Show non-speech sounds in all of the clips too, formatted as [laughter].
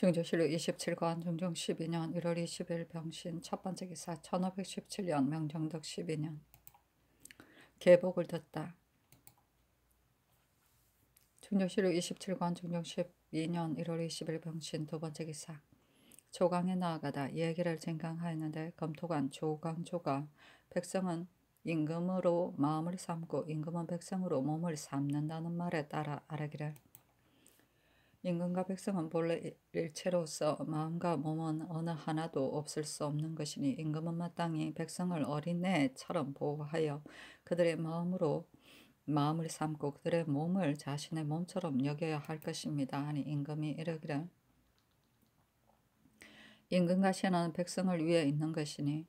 증조실록 27권 중종 12년 1월 20일 병신 첫 번째 기사 1517년 명정덕 12년 개복을 뒀다 중조실록 27권 중종 12년 1월 20일 병신 두 번째 기사 조강에 나아가다 얘기를 쟁강하였는데 검토관 조강조가 백성은 임금으로 마음을 삼고 임금은 백성으로 몸을 삼는다는 말에 따라 아뢰기를 인간과 백성은 본래 일체로서 마음과 몸은 어느 하나도 없을 수 없는 것이니 임금은 마땅히 백성을 어린애처럼 보호하여 그들의 마음으로 마음을 삼고 그들의 몸을 자신의 몸처럼 여겨야 할 것입니다. 하니 임금이 이르기를 임금과 신하는 백성을 위해 있는 것이니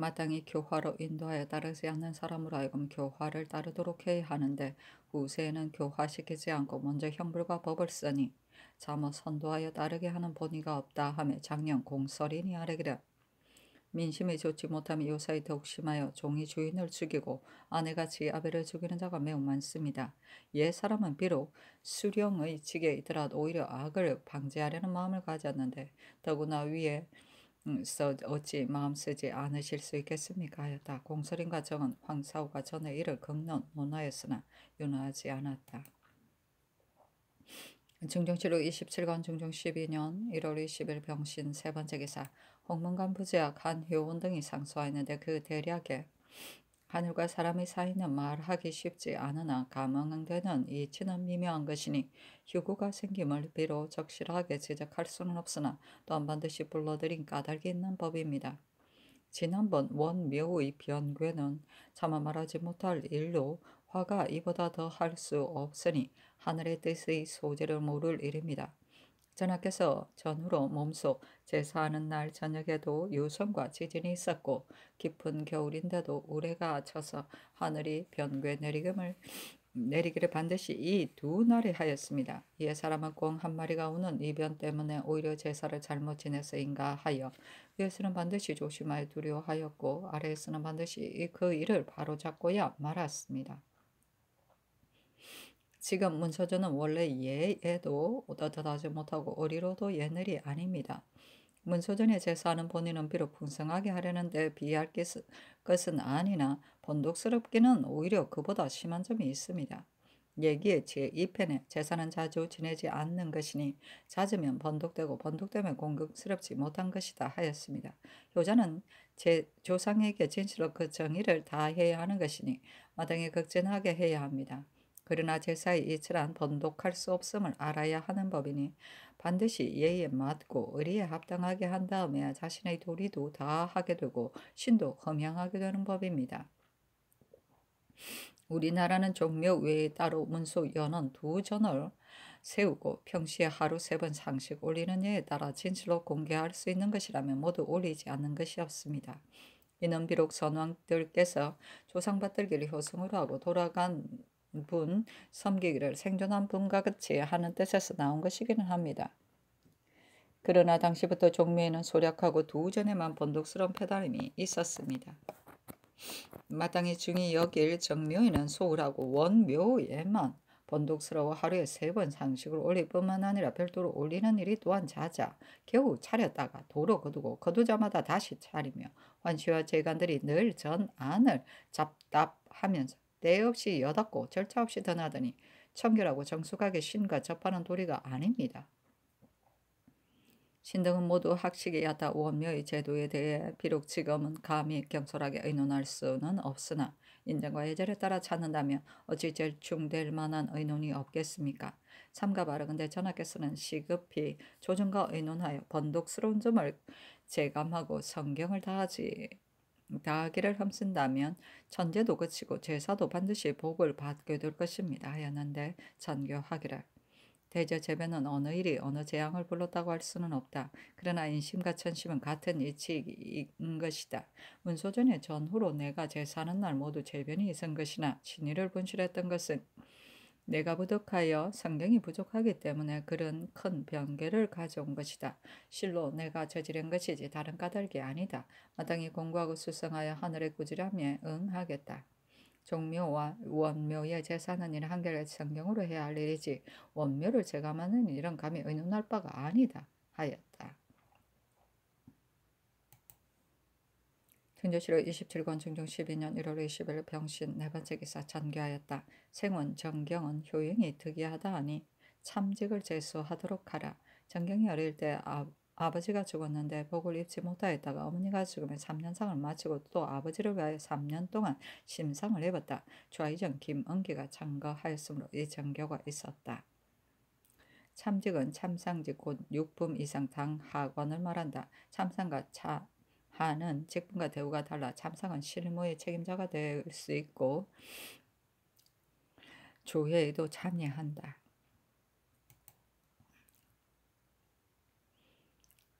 마땅히 교화로 인도하여 따르지 않는 사람으로 하여금 교화를 따르도록 해야 하는데 후세에는 교화시키지 않고 먼저 형벌과 법을 쓰니 자못 선도하여 따르게 하는 본의가 없다 하며 작년 공설인이 아래기를 민심이 좋지 못함이 요사이 더욱 심하여 종이 주인을 죽이고 아내가 지아베를 죽이는 자가 매우 많습니다. 옛 사람은 비록 수령의 직에 있더라도 오히려 악을 방지하려는 마음을 가졌는데 더구나 위에 써, 음, 어찌 마음 쓰지 않으실 수 있겠습니까 하였다. 공설인 과정은 황사우가 전에 이를 긁는문화였으나 윤화하지 않았다. 중종실록 27권 중종 12년 1월 20일 병신 세 번째 기사 홍문관 부제와 간 효원 등이 상소하였는데 그 대략에 하늘과 사람의 사이는 말하기 쉽지 않으나 가망되는 이 친한 미묘한 것이니 휴구가 생김을 비로 적실하게 제작할 수는 없으나 또한 반드시 불러들인 까닭이 있는 법입니다. 지난번 원묘의 변괴는 차마 말하지 못할 일로 화가 이보다 더 할 수 없으니 하늘의 뜻의 소재를 모를 일입니다. 전하께서 전후로 몸소 제사하는 날 저녁에도 유성과 지진이 있었고 깊은 겨울인데도 우레가 쳐서 하늘이 변괴 내리금을 내리기를 반드시 이 두 날에 하였습니다. 이에 사람은 꽁한 마리가 오는 이변 때문에 오히려 제사를 잘못 지냈어인가 하여 위에서는 반드시 조심하여 두려워하였고 아래에서는 반드시 그 일을 바로잡고야 말았습니다. 지금 문서전은 원래 예에도 오다다하지 못하고 어리로도 예늘이 아닙니다. 문소전에 제사하는 본인은 비록 풍성하게 하려는데 비할 것은 아니나 번독스럽기는 오히려 그보다 심한 점이 있습니다. 얘기의 제2편에 제사는 자주 지내지 않는 것이니 잦으면 번독되고 번독되면 공격스럽지 못한 것이다 하였습니다. 효자는 제 조상에게 진실로 그 정의를 다해야 하는 것이니 마땅히 극진하게 해야 합니다. 그러나 제사의 이치란 번독할 수 없음을 알아야 하는 법이니 반드시 예에 맞고 의리에 합당하게 한다음에 자신의 도리도 다 하게 되고 신도 허명하게 되는 법입니다. 우리나라는 종묘 외에 따로 문소 연원 두 전을 세우고 평시에 하루 세 번 상식 올리는 예에 따라 진실로 공개할 수 있는 것이라면 모두 올리지 않는 것이 없습니다. 이는 비록 선왕들께서 조상받들기를 효성으로 하고 돌아간 분 섬기기를 생존한 분과 같이 하는 뜻에서 나온 것이기는 합니다. 그러나 당시부터 종묘에는 소략하고 두전에만 번독스러운 패다림이 있었습니다. 마땅히 중이 여길 정묘에는 소홀하고 원묘에만 번독스러워 하루에 세 번 상식을 올릴 뿐만 아니라 별도로 올리는 일이 또한 자자 겨우 차렸다가 도로 거두고 거두자마다 다시 차리며 환시와 재관들이 늘 전 안을 잡답하면서 내 없이 여닫고 절차 없이 떠나더니 청결하고 정숙하게 신과 접하는 도리가 아닙니다. 신등은 모두 학식의 야타 원묘의 제도에 대해 비록 지금은 감히 경솔하게 의논할 수는 없으나 인정과 예절에 따라 찾는다면 어찌 절충될 만한 의논이 없겠습니까? 참가 바르근데 전하께서는 시급히 조정과 의논하여 번독스러운 점을 재감하고 성경을 다하지 다하기를 험쓴다면 천재도 그치고 제사도 반드시 복을 받게 될 것입니다. 하였는데 전교하기를. 대저 재배는 어느 일이 어느 재앙을 불렀다고 할 수는 없다. 그러나 인심과 천심은 같은 이치인 것이다. 문소전의 전후로 내가 제사는 날 모두 재변이 있은 것이나 진의를 분실했던 것은 내가 부족하여 성경이 부족하기 때문에 그런 큰 변개를 가져온 것이다. 실로 내가 저지른 것이지 다른 까닭이 아니다. 마땅히 공부하고 수성하여 하늘의 꾸지람에 응하겠다. 종묘와 원묘의 제사는 일한결같 성경으로 해야 할 일이지 원묘를 제감하는 일은 감히 의논할 바가 아니다 하였다. 승조실록 27권 중종 12년 1월 20일 병신 네 번째 기사 전개하였다 생원 정경은 효용이 특이하다 하니 참직을 제수하도록 하라. 정경이 어릴 때 아, 아버지가 죽었는데 복을 입지 못하였다가 어머니가 죽으면 3년상을 마치고 또 아버지를 위하여 3년 동안 심상을 입었다. 좌이전 김은기가 참거하였으므로이 정교가 있었다. 참직은 참상직 곧 6품 이상 당 하관을 말한다. 참상과 차 하는 직분과 대우가 달라 참상은 실무의 책임자가 될 수 있고 조회에도 참여한다.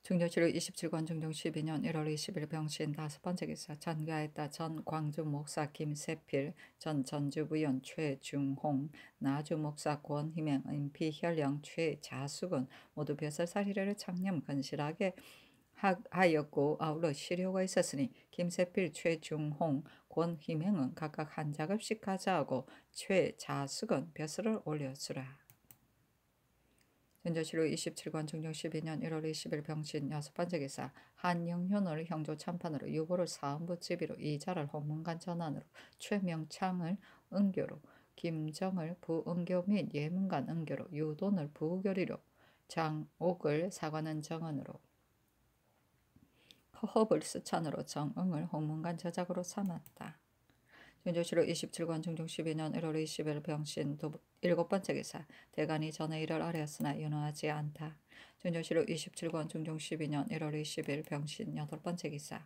중조실록 27권 중종 12년 1월 20일 병신 다섯 번째 기사 전가했다 전 광주 목사 김세필 전 전주부연 최중홍 나주 목사 권희명 은피현령 최자수근 모두 벼슬살 희례를 참념 건실하게 하였고 아울러 시료가 있었으니 김세필, 최중홍, 권희명은 각각 한 작업씩 가자하고 최자숙은 벼슬을 올려주라. 전자시로 27권 정력 12년 1월 20일 병신 여섯 번째 기사 한영현을 형조 참판으로 유보를 사안부 집비로 이자를 홍문관 전환으로 최명창을 은교로 김정을 부은교 및 예문관 은교로 유돈을 부교리로 장옥을 사관은 정언으로 허허블 수찬으로 정응을 홍문관 저작으로 삼았다. 윤조시로 27권 중종 12년 1월 20일 병신 도, 일곱 번째 기사 대간이 전에 이를 아뢰었으나 윤호하지 않다. 윤조시로 27권 중종 12년 1월 20일 병신 여덟 번째 기사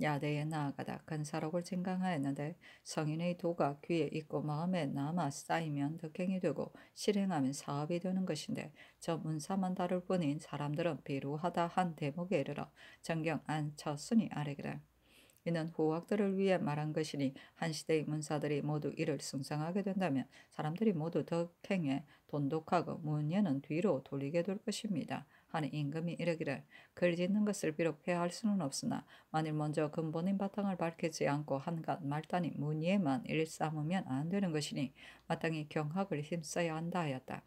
야대에 나아가다 간사록을 증강하였는데 성인의 도가 귀에 있고 마음에 남아 쌓이면 덕행이 되고 실행하면 사업이 되는 것인데 저 문사만 다룰 뿐인 사람들은 비루하다 한 대목에 이르러 정경 안쳤으니 아래기를 이는 후학들을 위해 말한 것이니 한 시대의 문사들이 모두 이를 숭상하게 된다면 사람들이 모두 덕행에 돈독하고 문예는 뒤로 돌리게 될 것입니다. 하는 임금이 이르기를 글 짓는 것을 비록 해야 할 수는 없으나 만일 먼저 근본인 바탕을 밝히지 않고 한갓 말단이 문의에만 일삼으면 안 되는 것이니 마땅히 경학을 힘써야 한다 하였다.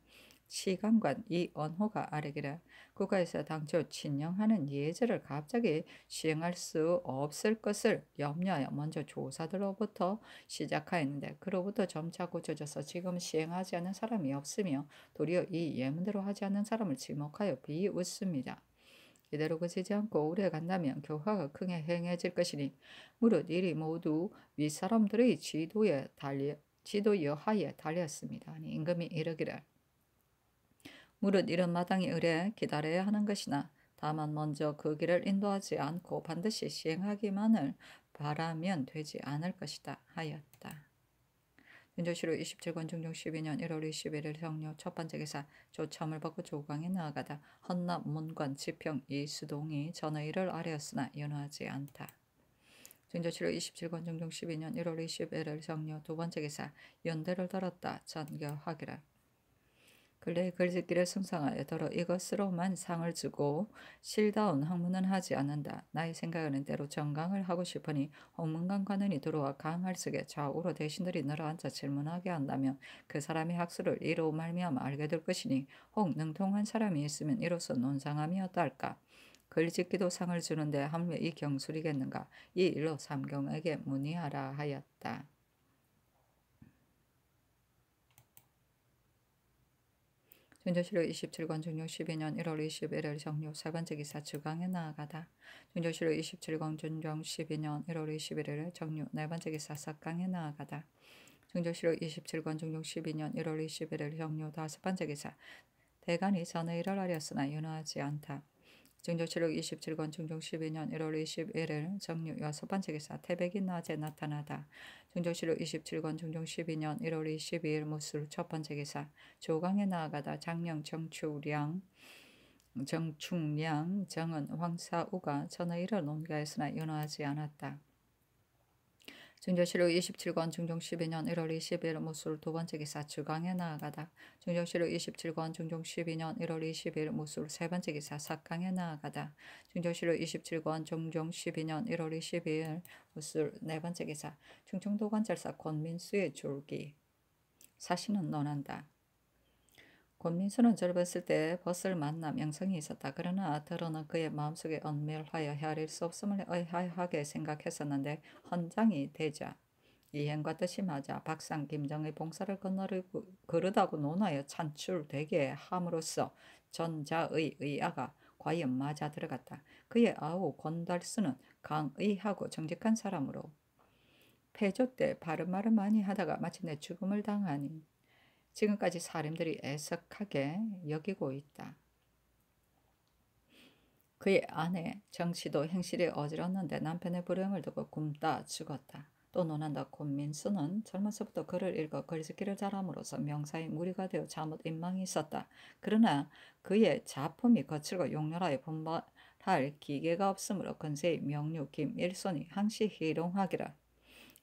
시간관 이언호가 아래기라 국가에서 당초 친영하는 예제를 갑자기 시행할 수 없을 것을 염려하여 먼저 조사들로부터 시작하였는데 그로부터 점차 고쳐져서 지금 시행하지 않는 사람이 없으며 도리어 이 예문대로 하지 않는 사람을 지목하여 비웃습니다. 이대로 그치지 않고 오래 간다면 교화가 크게 행해질 것이니 무릇 일이 모두 윗사람들의 지도에 달려 지도 여하에 달렸습니다. 아니, 임금이 이러기를 무릇 이런 마당이 의뢰 기다려야 하는 것이나 다만 먼저 그 길을 인도하지 않고 반드시 시행하기만을 바라면 되지 않을 것이다 하였다. 윤조시로 27권 중종 12년 1월 21일 성료 첫 번째 기사 조첨을 받고 조광에 나아가다 헌납 문관 지평 이수동이 전의를 아뢰었으나 연호하지 않다. 중조치로 27권 중종 12년 1월 21일 성료 두 번째 기사 연대를 달았다 전교하기를 근래 글짓기를 숭상하여더러 이것으로만 상을 주고 실다운 학문은 하지 않는다. 나의 생각하는 대로 정강을 하고 싶으니 홍문관과는 이들어와강할 속에 좌우로 대신들이 늘어앉아 질문하게 한다면 그 사람의 학술을 이로 말미암아 알게 될 것이니 혹 능통한 사람이 있으면 이로써 논상함이 어떨까? 글짓기도 상을 주는데 하물며 이 경술이겠는가? 이 일로 삼경에게 문의하라 하였다. 전조실록 27권 종료 12년 1월 21일 정료 세번째 기사 주강에 나아가다. 전조실록 27권 종료 12년 1월 21일 정료 네번째 기사 석강에 나아가다. 전조실록 27권 종료 12년 1월 21일 정료 다섯 번째 기사 대간이 전에 일어나렸으나 연화하지 않다. 증조칠록 27권 중종 12년 1월 21일 정류 여섯 번째 기사 태백이 낮에 나타나다. 증조칠록 27권 중종 12년 1월 22일 무술 첫 번째 기사 조강에 나아가다 장령 정추량 정충량 정은 황사우가 전에 이를 논가했으나 연호하지 않았다. 중정실록 27권 중종 12년 1월 20일 무술 두 번째 기사 주강에 나아가다. 중정실록 27권 중종 12년 1월 20일 무술 세 번째 기사 사강에 나아가다. 중정실록 27권 중종 12년 1월 22일 무술 네 번째 기사 충청도 관찰사 권민수의 줄기 사신은 논한다. 권민수는 젊었을 때 벗을 만남 영성이 있었다. 그러나 드러는 그의 마음속에 언멸하여 헤아릴 수 없음을 의아하게 생각했었는데 헌장이 되자 이행과 뜻이 맞아 박상 김정의 봉사를 건너고 그르다고 논하여 찬출되게 함으로써 전자의 의아가 과연 맞아 들어갔다. 그의 아우 권달수는 강의하고 정직한 사람으로 폐조 때 바른 말을 많이 하다가 마침내 죽음을 당하니 지금까지 사람들이 애석하게 여기고 있다. 그의 아내 정씨도 행실이 어지러웠는데 남편의 불행을 두고 굶다 죽었다. 또 논한다 곤민수는 젊어서부터 글을 읽어 글쓰기를 잘함으로써 명사에 무리가 되어 잘못 인망이 있었다. 그러나 그의 작품이 거칠고 용렬하여 분발할 기계가 없으므로 근세의 명류 김일손이 항시 희롱하기라.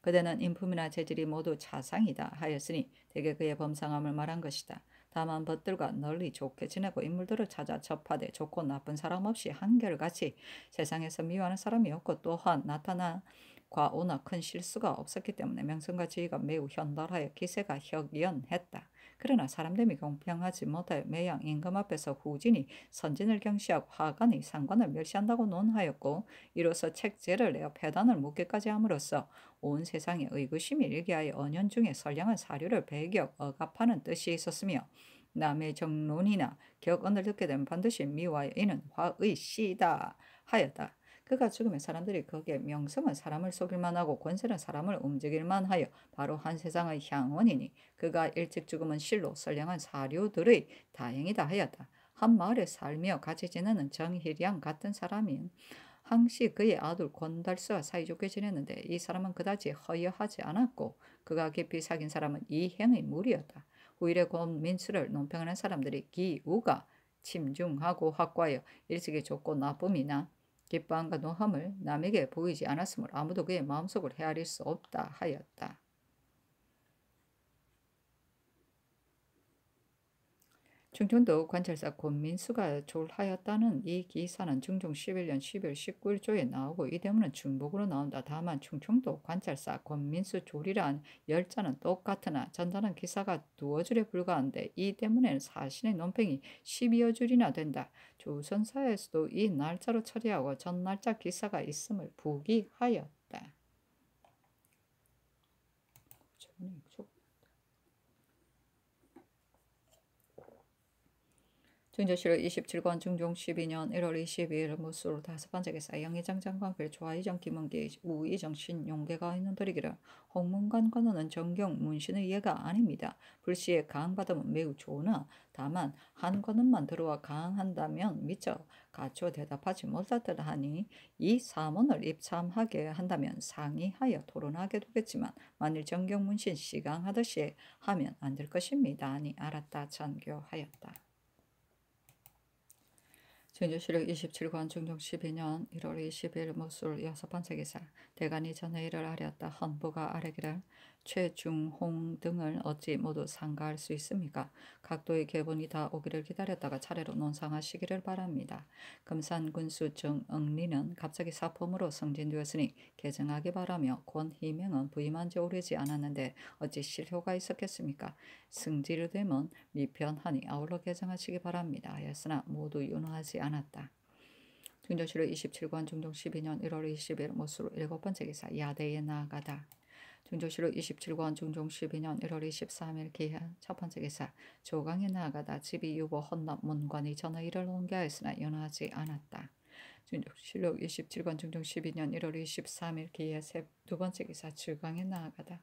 그대는 인품이나 재질이 모두 자상이다 하였으니 대개 그의 범상함을 말한 것이다. 다만 벗들과 널리 좋게 지내고 인물들을 찾아 접하되 좋고 나쁜 사람 없이 한결같이 세상에서 미워하는 사람이 없고 또한 나타나 과오나 큰 실수가 없었기 때문에 명성과 지위가 매우 현달하여 기세가 혁연했다. 그러나 사람됨이 공평하지 못할 매양 임금 앞에서 후진이 선진을 경시하고 하관의 상관을 멸시한다고 논하였고 이로써 책제를 내어 폐단을 묻게까지 함으로써 온세상의 의구심이 일기하여 언연 중에 선량한 사료를 배격 억압하는 뜻이 있었으며 남의 정론이나 격언을 듣게 되면 반드시 미와여 이는 화의 씨다 하였다. 그가 죽으면 사람들이 거기에 명성은 사람을 속일 만하고 권세는 사람을 움직일 만하여 바로 한 세상의 향원이니 그가 일찍 죽으면 실로 선량한 사료들의 다행이다 하였다. 한 마을에 살며 같이 지내는 정희량 같은 사람인 항시 그의 아들 권달수와 사이좋게 지냈는데 이 사람은 그다지 허여하지 않았고 그가 깊이 사귄 사람은 이행의 무리였다. 후일에 권민수를 논평하는 사람들이 기우가 침중하고 확고하여 일찍이 좋고 나쁨이나 기쁨과 노함을 남에게 보이지 않았음을 아무도 그의 마음속을 헤아릴 수 없다 하였다. 충청도 관찰사 권민수가 졸하였다는 이 기사는 중종 11년 12월 19일조에 나오고 이 대문은 중복으로 나온다. 다만 충청도 관찰사 권민수 졸이란 열자는 똑같으나 전단는 기사가 두어 줄에 불과한데 이 대문에는 사신의 논평이 12여 줄이나 된다. 조선사에서도 이 날짜로 처리하고 전 날짜 기사가 있음을 부기하였다. 중조실록 27권 중종 12년 1월 22일 무수로 다섯 번째 기사 양의장 장관글 좌의정 김은기 우의정 신용계가 있는 돌리기를 홍문관 관원은 정경 문신의 예가 아닙니다. 불시에 강받음은 매우 좋으나 다만 한 관원만 들어와 강한다면 미처 가초 대답하지 못하더라 하니 이 사문을 입참하게 한다면 상의하여 토론하게 되겠지만 만일 정경 문신 시강하듯이 하면 안 될 것입니다. 아니 알았다 전교하였다. 전주시력 27권 중종 12년 1월 20일 무술 여섯 번째 기사 대간이 전회 일을 하렸다 헌부가 아래기를 최중홍 등을 어찌 모두 상가할 수 있습니까? 각도의 개본이다 오기를 기다렸다가 차례로 논상하시기를 바랍니다. 금산군수 정응리는 갑자기 사품으로 승진되었으니 개정하기 바라며 권희명은 부임한 지 오래지 않았는데 어찌 실효가 있었겠습니까? 승질되면 미편하니 아울러 개정하시기 바랍니다. 하였으나 모두 윤호하지 않았다. 중정시로 27권 중종 12년 1월 20일 모수로 일곱 번째 기사 야대에 나아가다. 중조실록 27권 중종 12년 1월 23일 기하첫 번째 기사 조강에 나아가다 집이 유보 헌납 문관이 전하이를 옮겨했으나 연하지 않았다. 중조실록 27권 중종 12년 1월 23일 기하두 번째 기사 주강에 나아가다.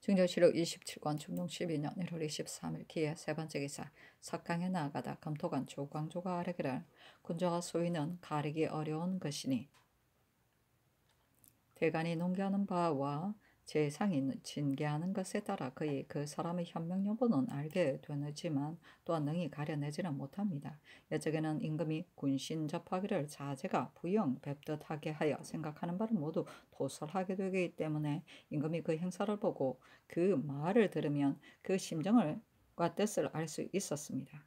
중조실록 27권 중종 12년 1월 23일 기해 세 번째 기사 석강에 나아가다 검토관 조광조가 아래기를 군자와 소인은 가리기 어려운 것이니 대간이 농계하는 바와 재상이 징계하는 것에 따라 그의 그 사람의 현명 여부는 알게 되지만 또한 능히 가려내지는 못합니다. 여적에는 임금이 군신 접하기를 자제가 부영 뵙듯하게 하여 생각하는 바를 모두 도설하게 되기 때문에 임금이 그 행사를 보고 그 말을 들으면 그 심정을 과 뜻을 알 수 있었습니다.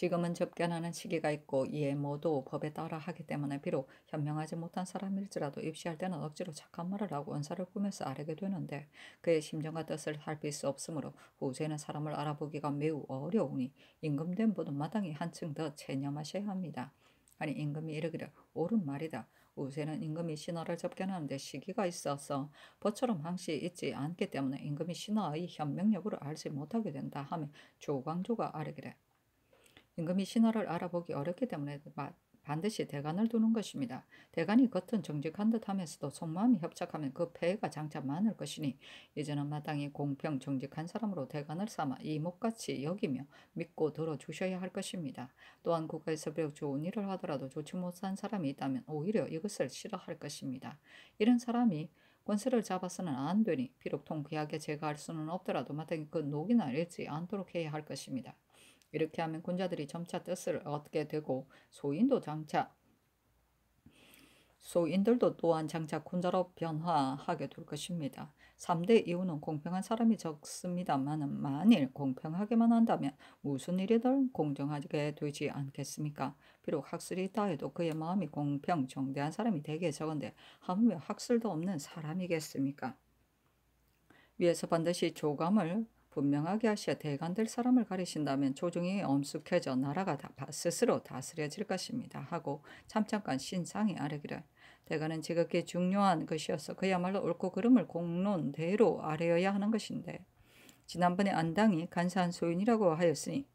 지금은 접견하는 시기가 있고 이에 모두 법에 따라 하기 때문에 비록 현명하지 못한 사람일지라도 입시할 때는 억지로 착한 말을 하고 언사를 꾸며서 아뢰게 되는데 그의 심정과 뜻을 살필수 없으므로 후세는 사람을 알아보기가 매우 어려우니 임금된 분은 마땅히 한층 더 체념하셔야 합니다. 아니 임금이 이르기를 옳은 말이다. 우세는 임금이 신하를 접견하는데 시기가 있어서 버처럼 항시 있지 않기 때문에 임금이 신하의 현명력으로 알지 못하게 된다 하며 조광조가 아뢰기를 임금이 신호를 알아보기 어렵기 때문에 그 반드시 대관을 두는 것입니다. 대관이 겉은 정직한 듯 하면서도 속마음이 협착하면 그 폐해가 장차 많을 것이니 이제는 마땅히 공평 정직한 사람으로 대관을 삼아 이목같이 여기며 믿고 들어주셔야 할 것입니다. 또한 국가에서 비록 좋은 일을 하더라도 좋지 못한 사람이 있다면 오히려 이것을 싫어할 것입니다. 이런 사람이 권세를 잡아서는 안 되니 비록 통쾌하게 제거할 수는 없더라도 마땅히 그 녹이나 잃지 않도록 해야 할 것입니다. 이렇게 하면 군자들이 점차 뜻을 얻게 되고 소인도 장차 소인들도 또한 장차 군자로 변화하게 될 것입니다. 3대 이유는 공평한 사람이 적습니다만 만일 공평하게만 한다면 무슨 일이든 공정하게 되지 않겠습니까? 비록 학술이 있다 해도 그의 마음이 공평, 정대한 사람이 되게 적은데 하물며 학술도 없는 사람이겠습니까? 위에서 반드시 조감을 분명하게 하시어 대관될 사람을 가리신다면 조정이 엄숙해져 나라가 다, 스스로 다스려질 것입니다. 하고 참잠깐 신상이 아래기를대관은 지극히 중요한 것이어서 그야말로 옳고 그름을 공론대로 아래어야 하는 것인데 지난번에 안당이 간사한 소인이라고 하였으니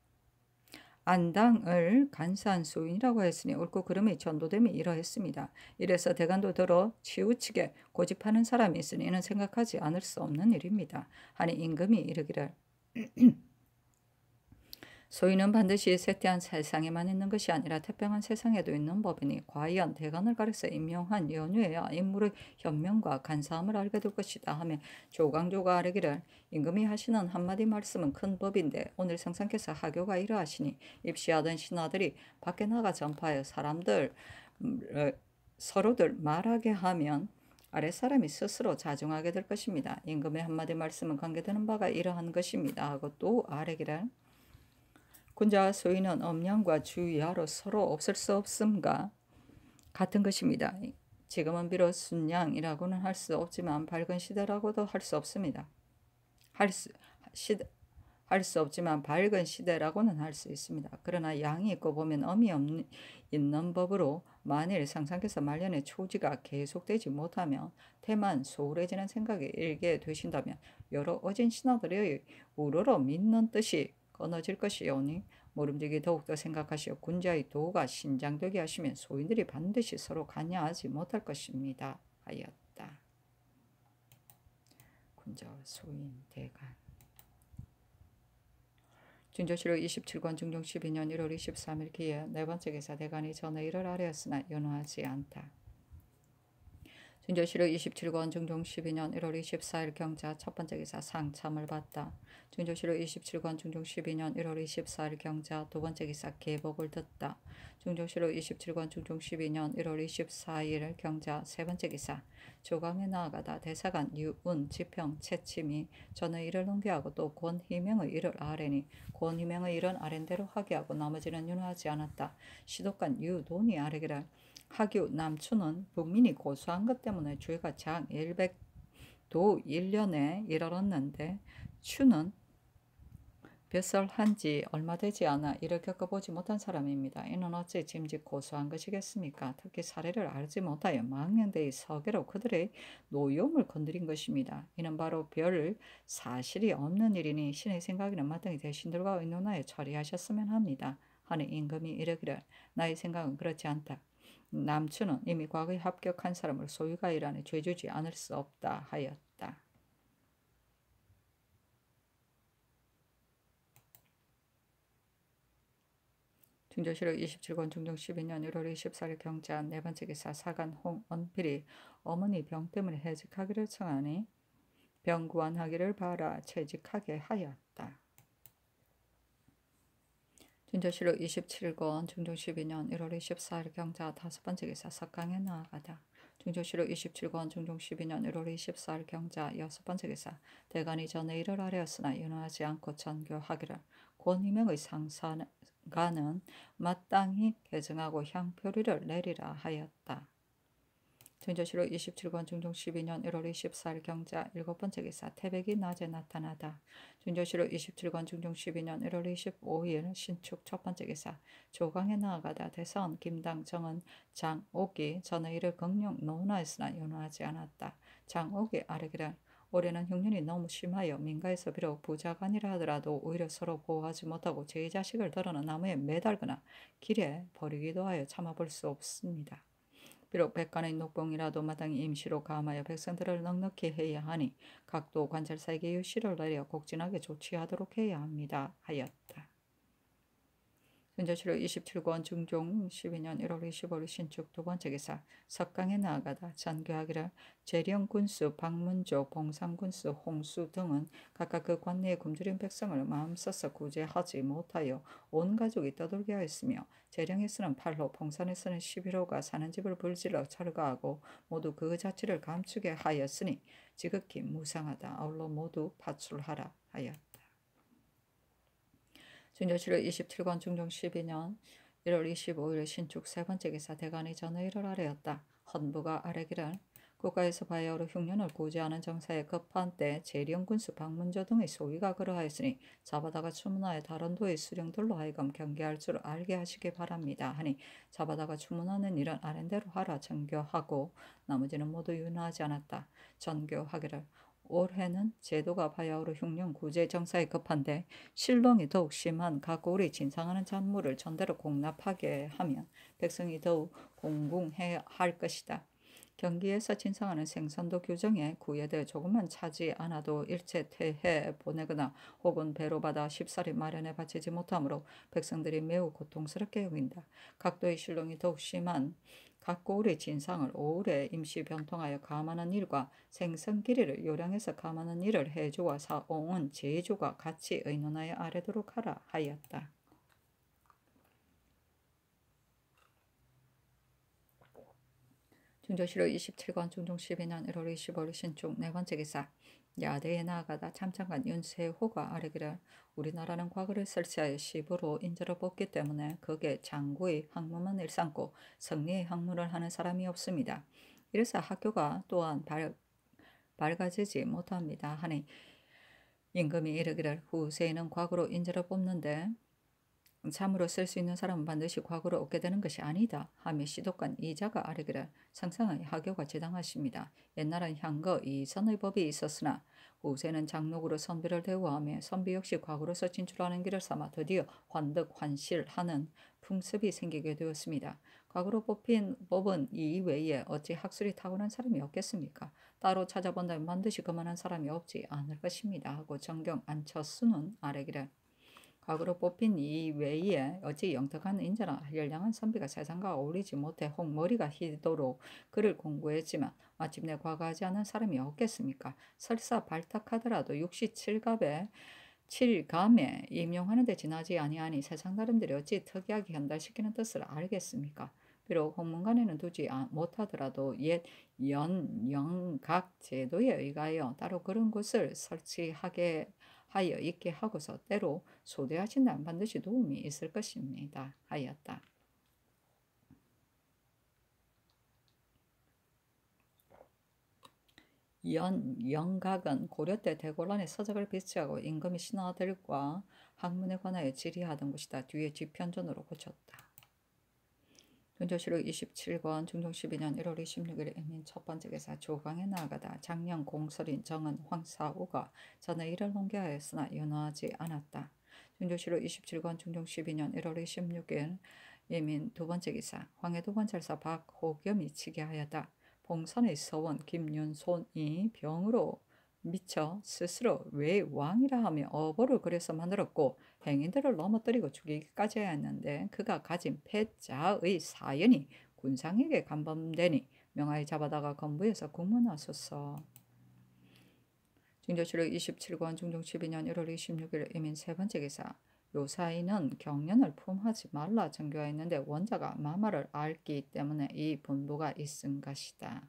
안당을 간산한 소인이라고 했으니 옳고 그름이 전도됨이 이러했습니다. 이래서 대간도더러 치우치게 고집하는 사람이 있으니 는 생각하지 않을 수 없는 일입니다. 하니 임금이 이르기를 [clears throat] 소유는 반드시 쇠퇴한 세상에만 있는 것이 아니라 태평한 세상에도 있는 법이니 과연 대관을 가려서 임명한 연유에야 인물의 현명과 간사함을 알게 될 것이다 하며 조광조가 아뢰기를 임금이 하시는 한마디 말씀은 큰 법인데 오늘 성상께서 하교가 이러하시니 입시하던 신하들이 밖에 나가 전파하여 사람들 음, 어, 서로들 말하게 하면 아랫사람이 스스로 자중하게 될 것입니다. 임금의 한마디 말씀은 관계되는 바가 이러한 것입니다 하고 또 아래기를 혼자 소유는 엄량과 주의하로 서로 없을 수 없음과 같은 것입니다. 지금은 비록 순양이라고는 할 수 없지만 밝은 시대라고도 할 수 없습니다. 할 수, 할수 없지만 밝은 시대라고는 할 수 있습니다. 그러나 양이 있고 보면 엄이 없는, 있는 법으로 만일 상상께서 말년의 초지가 계속되지 못하면 태만 소홀해지는 생각에 일게 되신다면 여러 어진 신하들의 우러러 믿는 뜻이 끊어질 것이오니 모름지기 더욱더 생각하시어 군자의 도가 신장되게 하시면 소인들이 반드시 서로 관여하지 못할 것입니다. 하였다. 군자와 소인 대간 준조실록 27권 중종 12년 1월 23일 기해 네 번째 기사 대간이 전에 이를 아래였으나 연호하지 않다. 중조시록 27권 중종 12년 1월 24일 경자 첫 번째 기사 상참을 받다. 중조시록 27권 중종 12년 1월 24일 경자 두 번째 기사 개복을 듣다. 중조시록 27권 중종 12년 1월 24일 경자 세 번째 기사 조강에 나아가다 대사관 유운 지평 채침이 전의 일을 넘겨하고 또 권희명의 일을 아래니 권희명의 일은 아랜대로 하게 하고 나머지는 윤화하지 않았다. 시도관 유돈이 아래기를 하교 남춘은 북민이 고소한 것 때문에 주가 장 100도 1년에 이르렀는데 춘은 뱃살한 지 얼마 되지 않아 이를 겪어보지 못한 사람입니다. 이는 어찌 짐짓 고소한 것이겠습니까? 특히 사례를 알지 못하여 망령대의 서계로 그들의 노여움을 건드린 것입니다. 이는 바로 별 사실이 없는 일이니 신의 생각에는 마땅히 대신들과 의논하여 처리하셨으면 합니다. 하는 임금이 이르기를 나의 생각은 그렇지 않다. 남추는 이미 과거에 합격한 사람을 소유가 일하니 죄주지 않을 수 없다 하였다. 중조실록 27권 중종 12년 1월 24일 경자한 네 번째 기사 사간 홍언필이 어머니 병 때문에 해직하기를 청하니 병구원하기를 바라 채직하게 하였다. 중조실록 27권 중종 12년 1월 24일 경자 다섯 번째 기사 석강에 나아가다. 중조실록 27권 중종 12년 1월 24일 경자 여섯 번째 기사 대관이 전에 일을 하려였으나 윤호하지 않고 전교하기를 권희명의 상사가는 마땅히 개정하고 향표리를 내리라 하였다. 전자시록 27권 중종 12년 1월 24일 경자 일곱 번째 기사 태백이 낮에 나타나다. 전자시록 27권 중종 12년 1월 25일 신축 첫 번째 기사 조강에 나아가다 대선 김당 정은 장옥이 전의 일을 극령 논나했으나 연호하지 않았다. 장옥이 아래기를 올해는 흉년이 너무 심하여 민가에서 비록 부자간이라 하더라도 오히려 서로 보호하지 못하고 제 자식을 덜어는 나무에 매달거나 길에 버리기도 하여 참아볼 수 없습니다. 비록 백관의 녹봉이라도 마땅히 임시로 감하여 백성들을 넉넉히 해야 하니 각도 관찰사에게 유시를 내려 곡진하게 조치하도록 해야 합니다. 하였다. 현자실록 27권 중종 12년 1월 25일 신축 두 번째 기사 석강에 나아가다 전교학이라 재령군수, 박문조, 봉삼군수, 홍수 등은 각각 그 관내에 굶주린 백성을 마음써서 구제하지 못하여 온 가족이 떠돌게 하였으며 재령에서는 팔로 봉산에서는 11호가 사는 집을 불질러 철거하고 모두 그 자체를 감추게 하였으니 지극히 무상하다. 아울러 모두 파출하라 하였다. 중조실록 27권 중종 12년 1월 25일에 신축 세 번째 기사 대간이 전의 1월 아래였다. 헌부가 아래기를 국가에서 바이흐로 흉년을 고지하는 정사의 급한 때 재령 군수 방문자 등의 소위가 그러하였으니 자바다가 주문하여 다른 도의 수령들로 하여금 경계할 줄 알게 하시기 바랍니다. 하니 자바다가 주문하는 일은 아랜대로 하라 전교하고 나머지는 모두 윤화하지 않았다. 전교하기를 올해는 제도가 바야흐로 흉년 구제 정사에 급한데 실롱이 더욱 심한 각 올이 진상하는 잔물을 전대로 공납하게 하면 백성이 더욱 공공해할 것이다. 경기에서 진상하는 생산도 규정에 구에 대 조금만 차지 않아도 일체 퇴해 보내거나 혹은 배로 받아 십살이 마련해 바치지 못하므로 백성들이 매우 고통스럽게 여긴다. 각도의 실롱이 더욱 심한 각 고울의 진상을 오래 임시 변통하여 감안한 일과 생선기리를 요량해서 감안한 일을 해주와 사옹은 제주가 같이 의논하여 아뢰도록 하라 하였다. 중조시로 27권 중종 12년 1월 25일 신축 네 번째 기사 야대에 나아가다 참장관 윤세호가 아래기를 우리나라는 과거를 설치하여 시부로 인재를 뽑기 때문에 거기에 장구의 학문만 일삼고 성리의 학문을 하는 사람이 없습니다. 이래서 학교가 또한 발, 밝아지지 못합니다 하니 임금이 이르기를 후세에는 과거로 인재를 뽑는데 참으로 쓸 수 있는 사람은 반드시 과거를 얻게 되는 것이 아니다. 하며 시도관 이자가 아르기를 상상의 하교가 제당하십니다 옛날은 향거 이선의 법이 있었으나 후세는 장록으로 선비를 대우하며 선비 역시 과거로서 진출하는 길을 삼아 드디어 환득 환실하는 풍습이 생기게 되었습니다. 과거로 뽑힌 법은 이 외에 어찌 학술이 타고난 사람이 없겠습니까? 따로 찾아본다면 반드시 그만한 사람이 없지 않을 것입니다. 하고 정경 안철수는 아래기를 과거로 뽑힌 이 외에 어찌 영특한 인자라 열량한 선비가 세상과 어울리지 못해 혹머리가 희도록 그를 공부했지만 마침내 과거하지 않은 사람이 없겠습니까? 설사 발탁하더라도 67갑에 7감에 임용하는 데 지나지 아니하니 세상 사람들이 어찌 특이하게 현달시키는 뜻을 알겠습니까? 비록 홍문관에는 두지 아, 못하더라도 옛 연영각 제도에 의하여 따로 그런 곳을 설치하게 하여 있게 하고서 때로 소대하신 다난 반드시 도움이 있을 것입니다. 하였다. 연, 영각은 고려 때 대궐란에 서적을 비치하고 임금이 신하들과 학문에 관하여 질의하던 곳이다. 뒤에 지편전으로 고쳤다. 존자시록 27권 중종 12년 1월 26일 임민첫 번째 계사 조광에 나아가다 작년 공설인 정은 황사우가 전에 이를 공개하였으나 연호하지 않았다. 중종시록 27권 중종 12년 1월 26일 예민 두 번째 기사 황해도 관찰사 박호겸이 치게 하였다. 봉선의 서원 김윤손이 병으로 미처 스스로 왜 왕이라 하며 어보를 그려서 만들었고 행인들을 넘어뜨리고 죽이기까지 했는데 그가 가진 패자의 사연이 군상에게 감범되니 명하에 잡아다가 건부해서 구문하소서. 중조실록 27권 중종 12년 1월 26일 이민 세 번째 기사 요사이는 경련을 품하지 말라 정교하였는데 원자가 마마를 앓기 때문에 이 분부가 있은 것이다.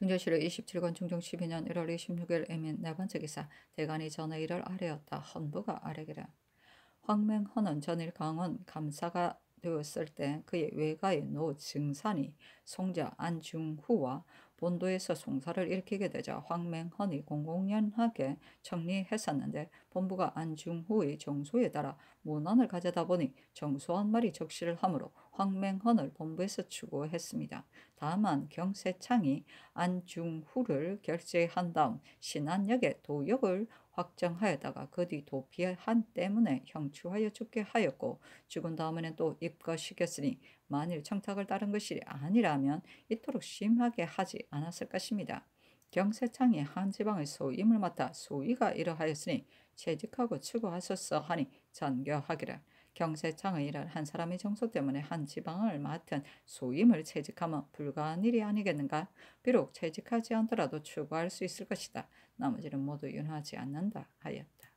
중재시의 27권 중종 12년 1월 26일 애민 네 번째 기사 대관이 전의 일을 아래였다. 헌부가 아래기라. 황맹헌은 전일 강원 감사가 되었을 때 그의 외가의 노 증산이 송자 안중후와 본도에서 송사를 일으키게 되자 황맹헌이 공공연하게 정리했었는데 본부가 안중후의 정소에 따라 문안을 가져다 보니 정소한 말이 적시를 하므로 황맹헌을 본부에서 추구했습니다. 다만 경세창이 안중후를 결재한 다음 신안역에 도역을 확정하였다가그뒤 도피한 때문에 형추하여 죽게 하였고 죽은 다음에는 또 입거시켰으니 만일 청탁을 따른 것이 아니라면 이토록 심하게 하지 않았을 것입니다. 경세창이 한 지방의 소임을 맡아 소위가 이러하였으니 채직하고 추구하소서 하니 전교하기를 경세청의 일을 한 사람의 정서 때문에 한 지방을 맡은 소임을 채직하면 불가한 일이 아니겠는가? 비록 채직하지 않더라도 추구할 수 있을 것이다. 나머지는 모두 윤하지 않는다 하였다.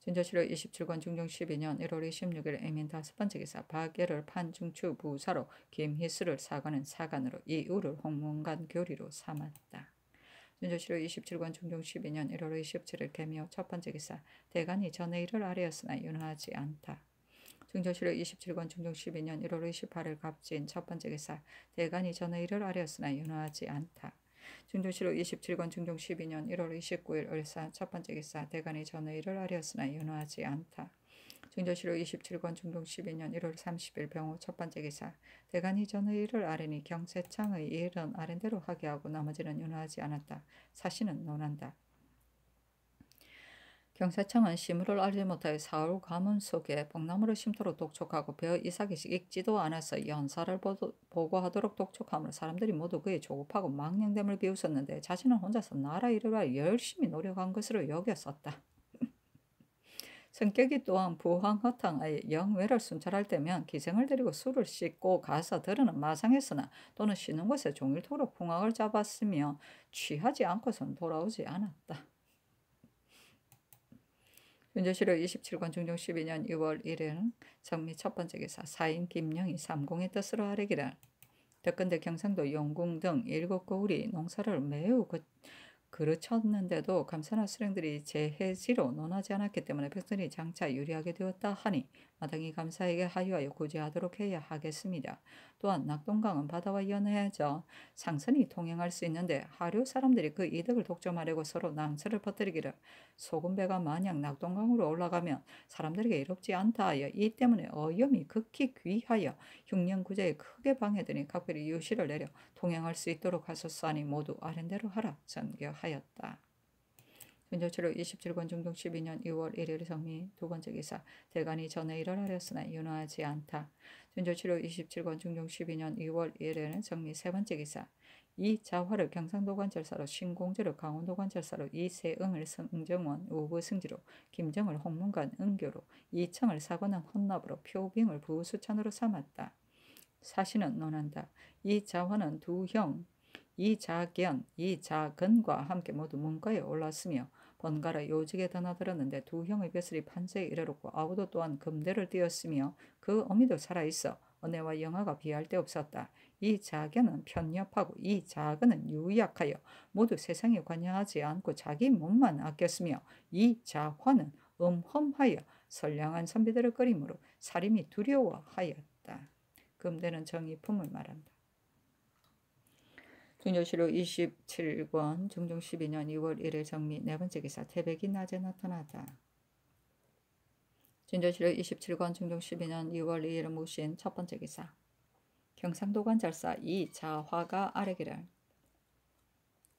진저실록 27권 중종 12년 1월 26일 애민 다섯 번째 기사 박예를 판중추 부사로 김희수를 사관은 사관으로 이우를 홍문관 교리로 삼았다. 준조실록 27권 중종 12년 1월 27일 개미호 첫 번째 기사 대간이 전의 일을 아래었으나 윤하지 않다. 중조실록 27권 중종 12년 1월 28일 갑진 첫 번째 기사 대간이 전의 일을 아래었으나 윤하지 않다. 중조실록 27권 중종 12년 1월 29일 을사 첫 번째 기사 대간이 전의 일을 아래었으나 윤하지 않다. 증조실록 27권 중동 12년 1월 30일 병호 첫 번째 기사 대간이 전의 일을 아래니 경세창의 일은 아랜대로 하게 하고 나머지는 윤화하지 않았다. 사신은 논한다. 경사청은 시물을 알지 못하여 사울 가문 속에 뽕나무를 심도록 독촉하고 벼 이삭이씩 익지도 않아서 연사를 보고하도록 독촉함으로 사람들이 모두 그의 조급하고 망령됨을 비웃었는데 자신은 혼자서 나라 일을 하 열심히 노력한 것으로 여겼었다. 성격이 또한 부황 허탕의 영외를 순찰할 때면 기생을 데리고 술을 씻고 가서 들으는 마상에서나 또는 쉬는 곳에 종일토록 풍악을 잡았으며 취하지 않고선 돌아오지 않았다. 윤재시로 27권 중종 12년 2월 1일 정미 첫 번째 기사 사인 김영희 삼공의 뜻으로 하리기를 덕근대 경상도 용궁 등 일곱 고을이 농사를 매우 그, 그르쳤는데도 감사나 수령들이 제 해지로 논하지 않았기 때문에 백성이 장차 유리하게 되었다 하니 마당이 감사에게 하유하여 구제하도록 해야 하겠습니다. 또한 낙동강은 바다와 연해져 상선이 통행할 수 있는데 하류 사람들이 그 이득을 독점하려고 서로 낭설을 퍼뜨리기를 소금배가 마냥 낙동강으로 올라가면 사람들에게 이롭지 않다 하여 이 때문에 어염이 극히 귀하여 흉년구제에 크게 방해되니 각별히 유시를 내려 통행할 수 있도록 하소서 하니 모두 아랜대로 하라 전교하 하였다. 윤조철록 27권 중동 12년 6월 1일 성미 두 번째 기사 대관이 전에 일어나였으나 윤화하지 않다. 윤조철로 27권 중동 12년 2월 1일은 성미 세 번째 기사 이 자화를 경상도 관찰사로신공제로 강원도 관찰사로 이세응을 성정원 우부승지로 김정을 홍문관 은교로 이청을 사관왕 헌납으로 표빙을 부수찬으로 삼았다. 사신은 논한다. 이 자화는 두 형, 이자견, 이자근과 함께 모두 문과에 올랐으며 번갈아 요직에 드나들었는데 두 형의 벼슬이 판세에 이르렀고 아우도 또한 금대를 띄었으며 그 어미도 살아있어 은혜와 영화가 비할 데 없었다. 이 자견은 편협하고 이 자근은 유약하여 모두 세상에 관여하지 않고 자기 몸만 아꼈으며 이 자화는 음험하여 선량한 선비들을 끓임므로 살림이 두려워하였다. 금대는 정의 품을 말한다. 중요시록 27권 중종 12년 2월 1일 정리 네 번째 기사 태백이 낮에 나타나다. 중조실의 27권 중종 12년 2월 2일 무신 첫 번째 기사 경상도관 절사 이자화가 아래기를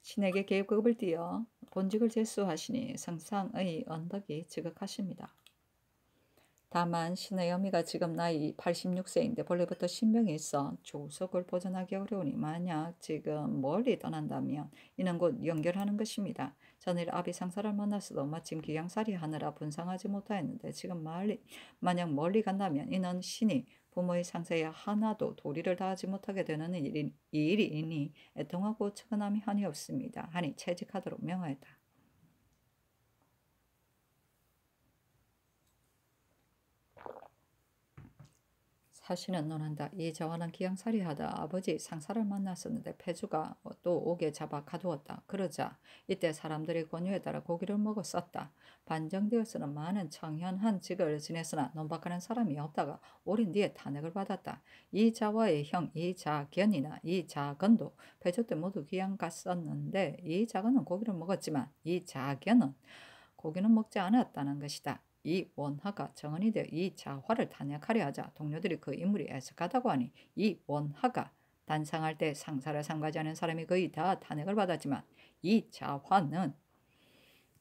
신에게 계급을 띄어 본직을 제수하시니 상상의 언덕이 지극하십니다. 다만 신의어미가 지금 나이 86세인데 본래부터 신병이 있어 조석을 보존하기 어려우니 만약 지금 멀리 떠난다면 이는 곧 연결하는 것입니다. 전일 아비상사를 만났어도 마침 기양살이 하느라 분상하지 못하였는데 지금 멀리 만약 멀리 간다면 이는 신이 부모의 상세에 하나도 도리를 다하지 못하게 되는 일이, 일이니 애통하고 처근함이 한이 없습니다. 하니 채직하도록 명하였다. 사실은 논한다. 이 자원은 기형살이하다 아버지 상사를 만났었는데 폐주가 또 옥에 잡아 가두었다. 그러자 이때 사람들이 권유에 따라 고기를 먹었었다. 반정되어서는 많은 청현한 직을 지냈으나 논박하는 사람이 없다가 오랜 뒤에 탄핵을 받았다. 이 자와의 형 이자견이나 이자건도 폐주 때 모두 기양 갔었는데 이자건은 고기를 먹었지만 이자견은 고기는 먹지 않았다는 것이다. 이 원하가 정언이 되어 이 자화를 탄약하려 하자 동료들이 그 인물이 애석하다고 하니 이 원하가 단상할 때 상사를 상가지 않은 사람이 거의 다 탄핵을 받았지만 이 자화는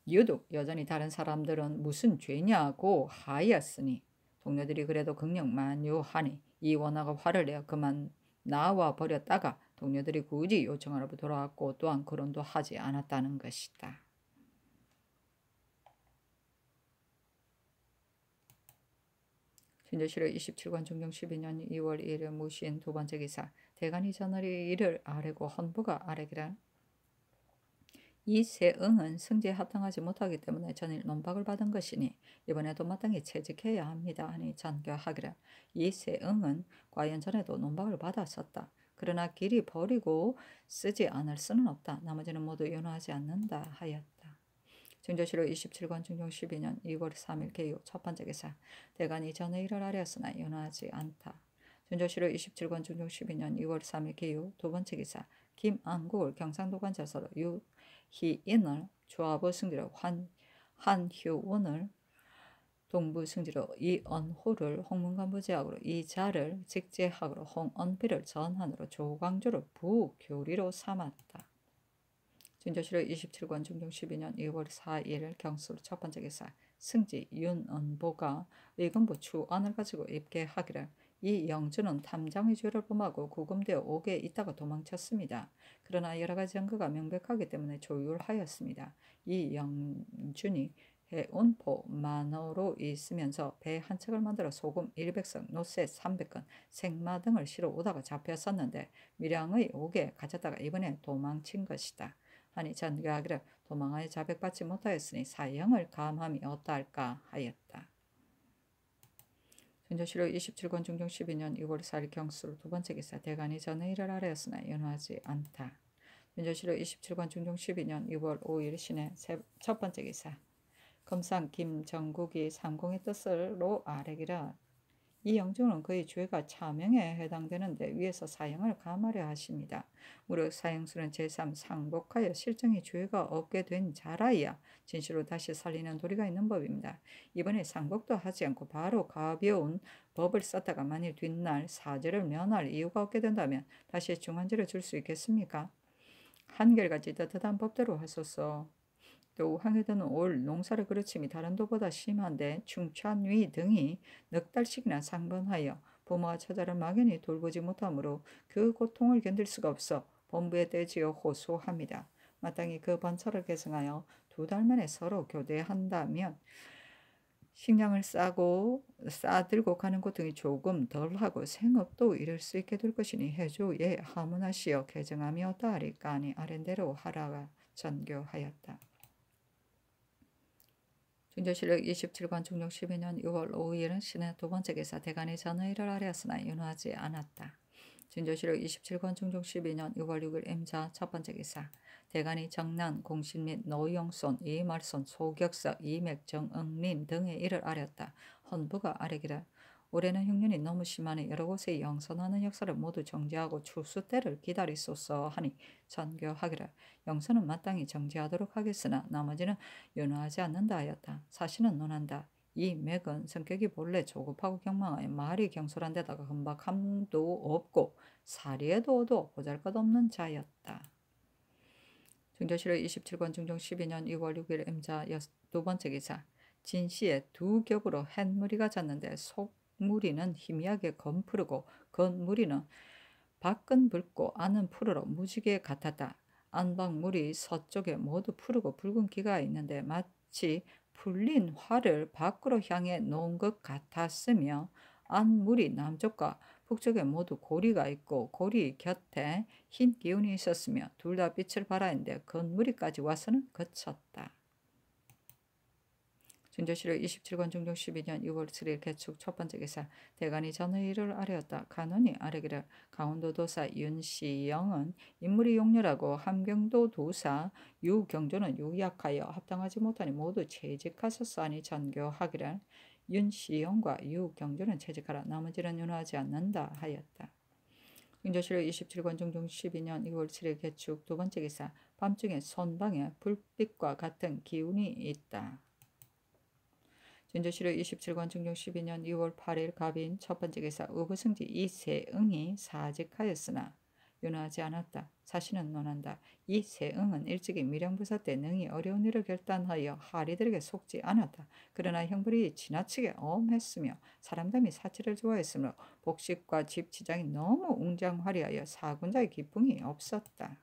유독 여전히 다른 사람들은 무슨 죄냐고 하였으니 동료들이 그래도 극력만 요하니 이 원하가 화를 내어 그만 나와 버렸다가 동료들이 굳이 요청하러 돌아왔고 또한 거론도 하지 않았다는 것이다. 신조시로 27권 중경 12년 2월 1일 무신 두 번째 기사 대간이 저널이 이를 아래고 헌부가 아래기란 이세 응은 승지에 합당하지 못하기 때문에 전일 논박을 받은 것이니 이번에도 마땅히 채직해야 합니다 하니 전교하기라 이세 응은 과연 전에도 논박을 받았었다. 그러나 길이 버리고 쓰지 않을 수는 없다. 나머지는 모두 연호하지 않는다 하였다. 증조실록 27권 중종 12년 2월 3일 개요 첫 번째 기사 대관이전에 일을 하려으나 연하지 않다. 증조실록 27권 중종 12년 2월 3일 개요 두 번째 기사 김안국을 경상도관 제서로 유희인을 조합을 승리로 환 한효원을 동부 승지로 이언호를 홍문관부 제학으로 이자를 직제학으로 홍언비를 전한으로 조광조를 부교리로 삼았다. 진조실록 27권 중경 12년 2월 4일 경수로첫 번째 기사 승지 윤은보가 의금부 추안을 가지고 입계하기를 이 영주는 탐정의 죄를 범하고 구금되어 옥에 있다가 도망쳤습니다. 그러나 여러 가지 증거가 명백하기 때문에 조율하였습니다. 이 영준이 해운포 만호로 있으면서 배 한 척을 만들어 소금 100성, 노쇠 300건, 생마 등을 실어 오다가 잡혔었는데 밀양의 옥에 갇혔다가 이번에 도망친 것이다. 아니 전가하기를 도망하여 자백받지 못하였으니 사형을 감함이 어떠할까 하였다. 전조실록 27권 중종 12년 6월 4일 경수로 두 번째 기사 대간이 전의 일을 알하였으나 연하지 않다. 전조실록 27권 중종 12년 6월 5일 신의 첫 번째 기사 검상 김정국이 삼공의 뜻으로 아래기라 이영종은 그의 죄가 차명에 해당되는데 위에서 사형을 감하려 하십니다. 무릇 사형수는 제3 상복하여 실정이 죄가 없게 된 자라야 진실로 다시 살리는 도리가 있는 법입니다. 이번에 상복도 하지 않고 바로 가벼운 법을 썼다가 만일 뒷날 사죄를 면할 이유가 없게 된다면 다시 중환제를 줄 수 있겠습니까? 한결같이 따뜻한 법대로 하소서. 또 황해도는 올 농사를 그르침이 다른 도보다 심한데 충찬위 등이 넉 달씩이나 상번하여 부모와 처자를 막연히 돌보지 못하므로 그 고통을 견딜 수가 없어 본부에 떼지어 호소합니다. 마땅히 그 번처를 계승하여 두 달 만에 서로 교대한다면 식량을 싸고 싸들고 가는 고통이 조금 덜하고 생업도 이룰 수 있게 될 것이니 해조에 하문하시어 개정하며 딸이 까니 아랜대로 하라가 전교하였다. 신조실록 27권 중력 12년 6월 5일은 신의 두 번째 기사 대간의 전의를 하려으나 윤호하지 않았다. 진조실록 27권 중종 12년 6월 6일 임자 첫 번째 기사 대간이 정난, 공신 및 노영손, 이말손, 소격석, 이맥정, 응림 등의 일을 아렸다. 헌부가 아뢰기를 올해는 흉년이 너무 심하니 여러 곳에 영선하는 역사를 모두 정지하고 추수 때를 기다리소서 하니 전교하기를 영선은 마땅히 정지하도록 하겠으나 나머지는 연호하지 않는다 하였다. 사실은 논한다. 이 맥은 성격이 본래 조급하고 경망하여 말이 경솔한 데다가 금박함도 없고 사리에도 얻어 보잘것없는 자였다. 중조실의 27권 중종 12년 2월 6일 임자 두 번째 기사 진씨의 두 겹으로 햇무리가 잤는데 속 무리는 희미하게 검푸르고 건무리는 밖은 붉고 안은 푸르로 무지개 같았다. 안방물이 서쪽에 모두 푸르고 붉은 기가 있는데 마치 풀린 활을 밖으로 향해 놓은 것 같았으며 안무리 남쪽과 북쪽에 모두 고리가 있고 고리 곁에 흰 기운이 있었으며 둘 다 빛을 발하는데 건무리까지 와서는 그쳤다. 준조실록 27권 중종 12년 6월 7일 개축 첫 번째 기사 대관이전의 일을 아뢰었다. 간원이 아뢰기를 강원도 도사 윤시영은 인물이 용렬하고 함경도 도사 유경조는 유약하여 합당하지 못하니 모두 채직하소서사니 전교하기를 윤시영과 유경조는 채직하라 나머지는 윤하지 않는다 하였다. 중조실의 27권 중종 12년 2월 7일 개축 두 번째 기사 밤중에 선방에 불빛과 같은 기운이 있다. 전조실록 27권 중종 12년 2월 8일 갑인 첫 번째 기사 의구승지 이세응이 사직하였으나 윤능하지 않았다. 사신은 논한다. 이 세응은 일찍이 미령부사 때능이 어려운 일을 결단하여 하리들에게 속지 않았다. 그러나 형벌이 지나치게 엄했으며 사람담이 사치를 좋아했으므로 복식과 집 지장이 너무 웅장화려하여 사군자의 기쁨이 없었다.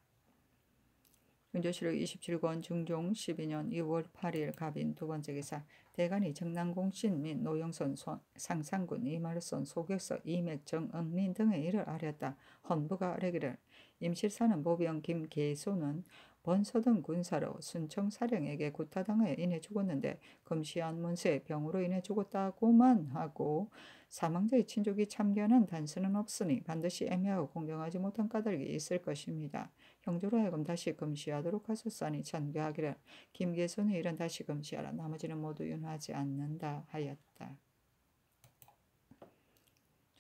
윤조실록 27권 중종 12년 2월 8일 갑인 두 번째 기사 대관이 정남공신 및 노영선 소, 상상군 이말선 소격서 이맥정 응민 등의 일을 아렸다. 헌부가 아뢰기를 임실사는 보병 김계소는 번서등 군사로 순청 사령에게 구타당하여 인해 죽었는데 금시한 문세 병으로 인해 죽었다고만 하고 사망자의 친족이 참견한 단서는 없으니 반드시 애매하고 공경하지 못한 까닭이 있을 것입니다. 형제로 하여금 다시 금시하도록 하소서니 전교하기를 김계손의 일은 다시 금시하라 나머지는 모두 윤하지 않는다 하였다.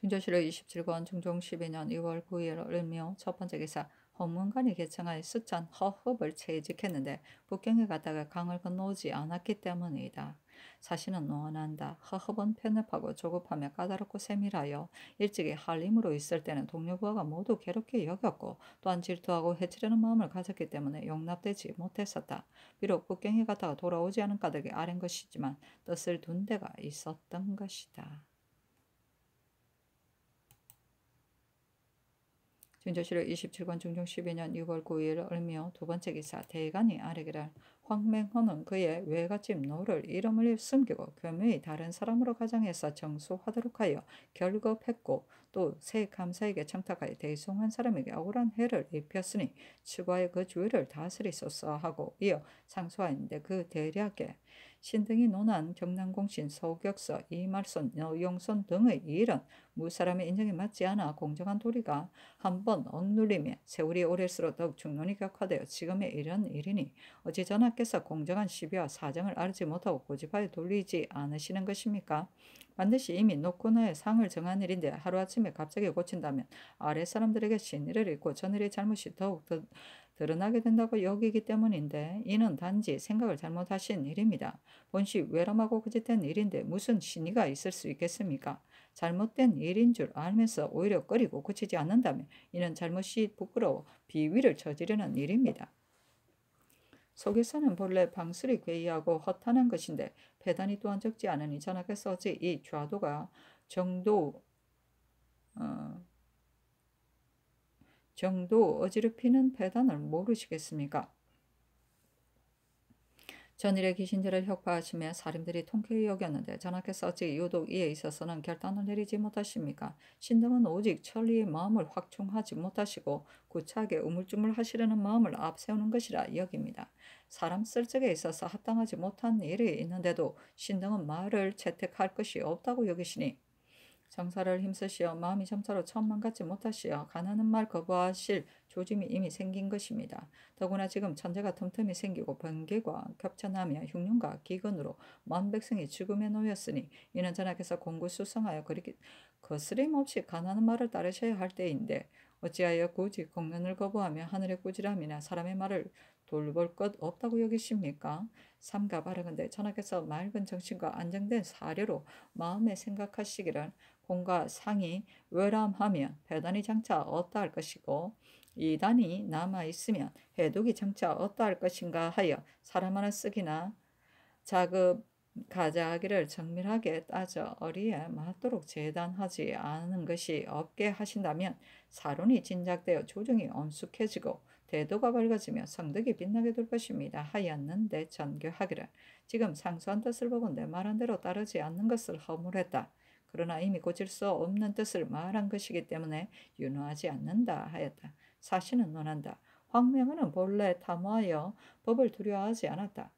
중조실록 27권 중종 12년 2월 9일 을묘 첫 번째 기사 헌문관이 개청하여 수천 허흡을 채직했는데 북경에 갔다가 강을 건너오지 않았기 때문이다. 자신은 원한다 허허번 편협하고 조급하며 까다롭고 세밀하여 일찍이 할림으로 있을 때는 동료부하가 모두 괴롭게 여겼고 또한 질투하고 해치려는 마음을 가졌기 때문에 용납되지 못했었다. 비록 북경에 갔다가 돌아오지 않은 까닭이 아닌 것이지만 뜻을 둔 데가 있었던 것이다. 준조실록 27권 중종 12년 6월 9일 을묘 두 번째 기사 대간이 아래기를 황맹허는 그의 외갓집 노를 이름을 숨기고 교묘히 다른 사람으로 가정해서 정수하도록 하여 결급했고 또 새 감사에게 청탁하여 대송한 사람에게 억울한 해를 입혔으니 추가의 그 주의를 다스리소서 하고 이어 상소하는데 그 대략에 신등이 논한 경남공신 소격서 이말손 노용손 등의 일은 무사람의 인정에 맞지 않아 공정한 도리가 한 번 억눌리며 세월이 오를수록 더욱 중론이 격화되어 지금의 이런 일이니 어찌 전학 하나님께서 공정한 시비와 사정을 알지 못하고 고집하여 돌리지 않으시는 것입니까? 반드시 이미 노코너의 상을 정한 일인데 하루아침에 갑자기 고친다면 아래 사람들에게 신의를 잃고 저늘의 잘못이 더욱 더 드러나게 된다고 여기기 때문인데 이는 단지 생각을 잘못하신 일입니다. 본시 외람하고 거짓된 일인데 무슨 신의가 있을 수 있겠습니까? 잘못된 일인 줄 알면서 오히려 꺼리고 고치지 않는다면 이는 잘못이 부끄러워 비위를 저지르는 일입니다. 속에서는 본래 방술이 괴이하고 허탄한 것인데 배단이 또한 적지 않으니 전하께서 어찌 이 좌도가 정도 어, 정도 어지럽히는 배단을 모르시겠습니까? 전일에 귀신들을 혁파하시며 사림들이 통쾌히 여겼는데 전하께서 어찌 유독 이에 있어서는 결단을 내리지 못하십니까? 신등은 오직 천리의 마음을 확충하지 못하시고 구차하게 우물쭈물 하시려는 마음을 앞세우는 것이라 여깁니다. 사람 쓸 적에 있어서 합당하지 못한 일이 있는데도 신등은 말을 채택할 것이 없다고 여기시니 장사를 힘쓰시어 마음이 점차로 천만 같지 못하시어 가난한 말 거부하실 조짐이 이미 생긴 것입니다. 더구나 지금 천재가 틈틈이 생기고 번개과 겹쳐나며 흉년과 기근으로 만 백성이 죽음에 놓였으니 이는 전하께서 공구수성하여 그렇게 거스림없이 가난한 말을 따르셔야 할 때인데 어찌하여 굳이 공연을 거부하며 하늘의 꾸지람이나 사람의 말을 돌볼 것 없다고 여기십니까? 삼가 바라건대 전하께서 맑은 정신과 안정된 사례로 마음에 생각하시기를 공과 상이 외람하면 배단이 장차 어떠할 것이고 이단이 남아 있으면 해독이 장차 어떠할 것인가 하여 사람 하나 쓰기나 자급 가자기를 정밀하게 따져 어리에 맞도록 재단하지 않은 것이 없게 하신다면 사론이 진작되어 조정이 엄숙해지고 대도가 밝아지며 성덕이 빛나게 될 것입니다. 하였는데 전교하기를 지금 상수한 뜻을 보건대 말한 대로 따르지 않는 것을 허물했다. 그러나 이미 고칠 수 없는 뜻을 말한 것이기 때문에 윤호하지 않는다 하였다. 사신은 논한다. 황명은 본래 탐하여 법을 두려워하지 않았다.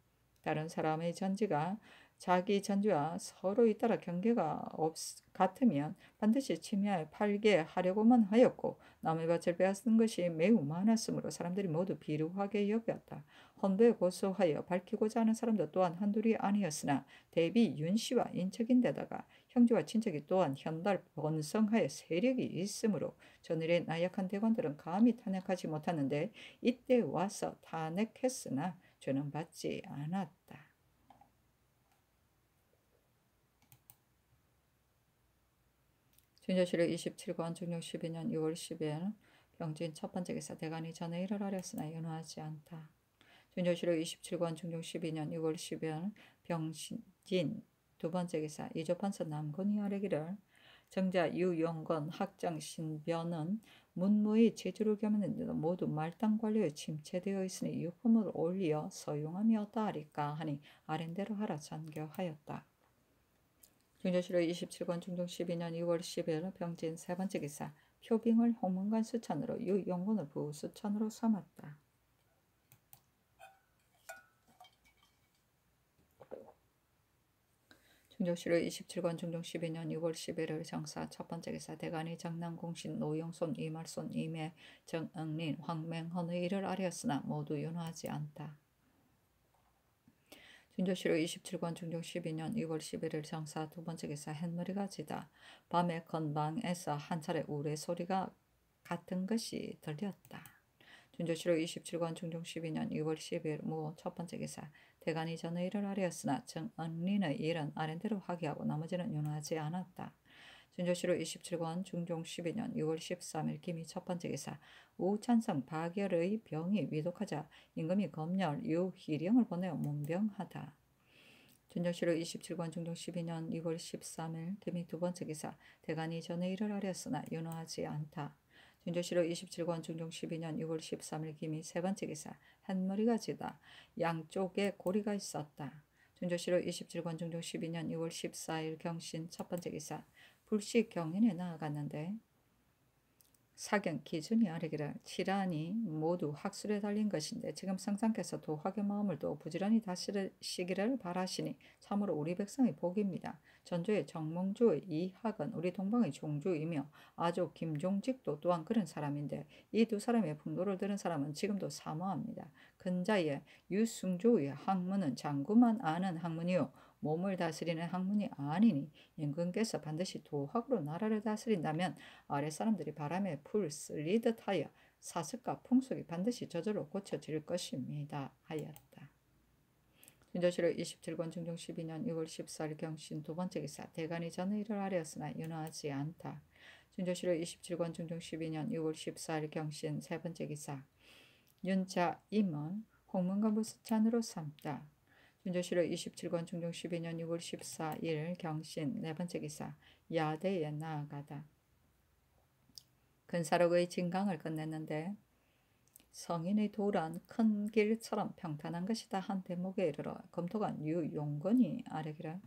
다른 사람의 전지가 자기 전지와 서로 잇따라 경계가 없, 같으면 반드시 침해할 팔게 하려고만 하였고 남의 밭을 빼앗은 것이 매우 많았으므로 사람들이 모두 비루하게 여겼다. 헌도에 고소하여 밝히고자 하는 사람도 또한 한둘이 아니었으나 대비 윤씨와 인척인데다가 형제와 친척이 또한 현달 번성하여 세력이 있으므로 전일의 나약한 대관들은 감히 탄핵하지 못하는데 이때 와서 탄핵했으나 죄는 받지 않았다. 준조실록 27권 중력 12년 2월 10일 병진 첫 번째 기사 대간이 전에 일을 하렸으나 연호하지 않다. 준조실록 27권 중력 12년 2월 10일 병진 두 번째 기사 이조판서 남건이 아래기를 정자 유영건 학장 신변은 문무의 제주를 겸했는데도 모두 말단 관료에 침체되어 있으니 유품을 올리어 소용함이었다 하리까 하니 아랜대로 하라 전교하였다. 중조실로 27권 중종 12년 2월 10일 병진 세 번째 기사 표빙을 홍문관 수천으로 유영건을 부수천으로 삼았다. 충정시로 2 7관 중종 12년 6월 11일 정사 첫 번째 기사 대간이 장남공신 노영손 이말손 임해 정응린 황맹헌의 일을 아뢰었으나 모두 윤화하지 않다. 충정시로 27권 충정 12년 2월 11일 정사 두 번째 기사 햇머리가 지다. 밤에 건방에서 한 차례 우레 소리가 같은 것이 들렸다. 준조시로 27권 충종 12년 6월 10일 무 첫 번째 기사 대간이 전의 일을 하려였으나 정 언린의 일은 아랜대로 화기하고 나머지는 윤하지 않았다. 준조시로 27권 중종 12년 6월 13일 김이 첫 번째 기사 우찬성 박열의 병이 위독하자 임금이 검열 유희령을 보내어 문병하다. 준정시로 27권 중종 12년 6월 13일 김이 두 번째 기사 대간이 전에 일을 하려으나 윤호하지 않다. 윤조시로 27권 중종 12년 6월 13일 김이 세 번째 기사 한 머리가 지다 양쪽에 고리가 있었다. 준조시록 27권 중종 12년 6월 14일 경신 첫 번째 기사 불식 경인에 나아갔는데 사경 기준이 아니라 기 치란이 모두 학술에 달린 것인데 지금 성상께서 도학의 마음을 또 부지런히 다스리시기를 바라시니 참으로 우리 백성의 복입니다. 전주의 정몽주의 이학은 우리 동방의 종주이며 아주 김종직도 또한 그런 사람인데 이 두 사람의 분노를 들은 사람은 지금도 사모합니다. 근자의 유승조의 학문은 장구만 아는 학문이요 몸을 다스리는 학문이 아니니 임금께서 반드시 도학으로 나라를 다스린다면 아래 사람들이 바람에 풀 쓸리듯 하여 사습과 풍속이 반드시 저절로 고쳐질 것입니다. 하였다. 순조시로 27권 중종 12년 6월 14일 경신 두 번째 기사 대간이 전에 일을 하려으나 연호하지 않다. 순조시로 27권 중종 12년 6월 14일 경신 세 번째 기사 윤자 임은 홍문관부 수찬으로 삼다. 전조실록 27권 중종 12년 6월 14일 경신 네 번째 기사 야대에 나아가다. 근사록의 진강을 끝냈는데 성인의 도란 큰 길처럼 평탄한 것이다 한 대목에 이르러 검토관 유용건이 아래기라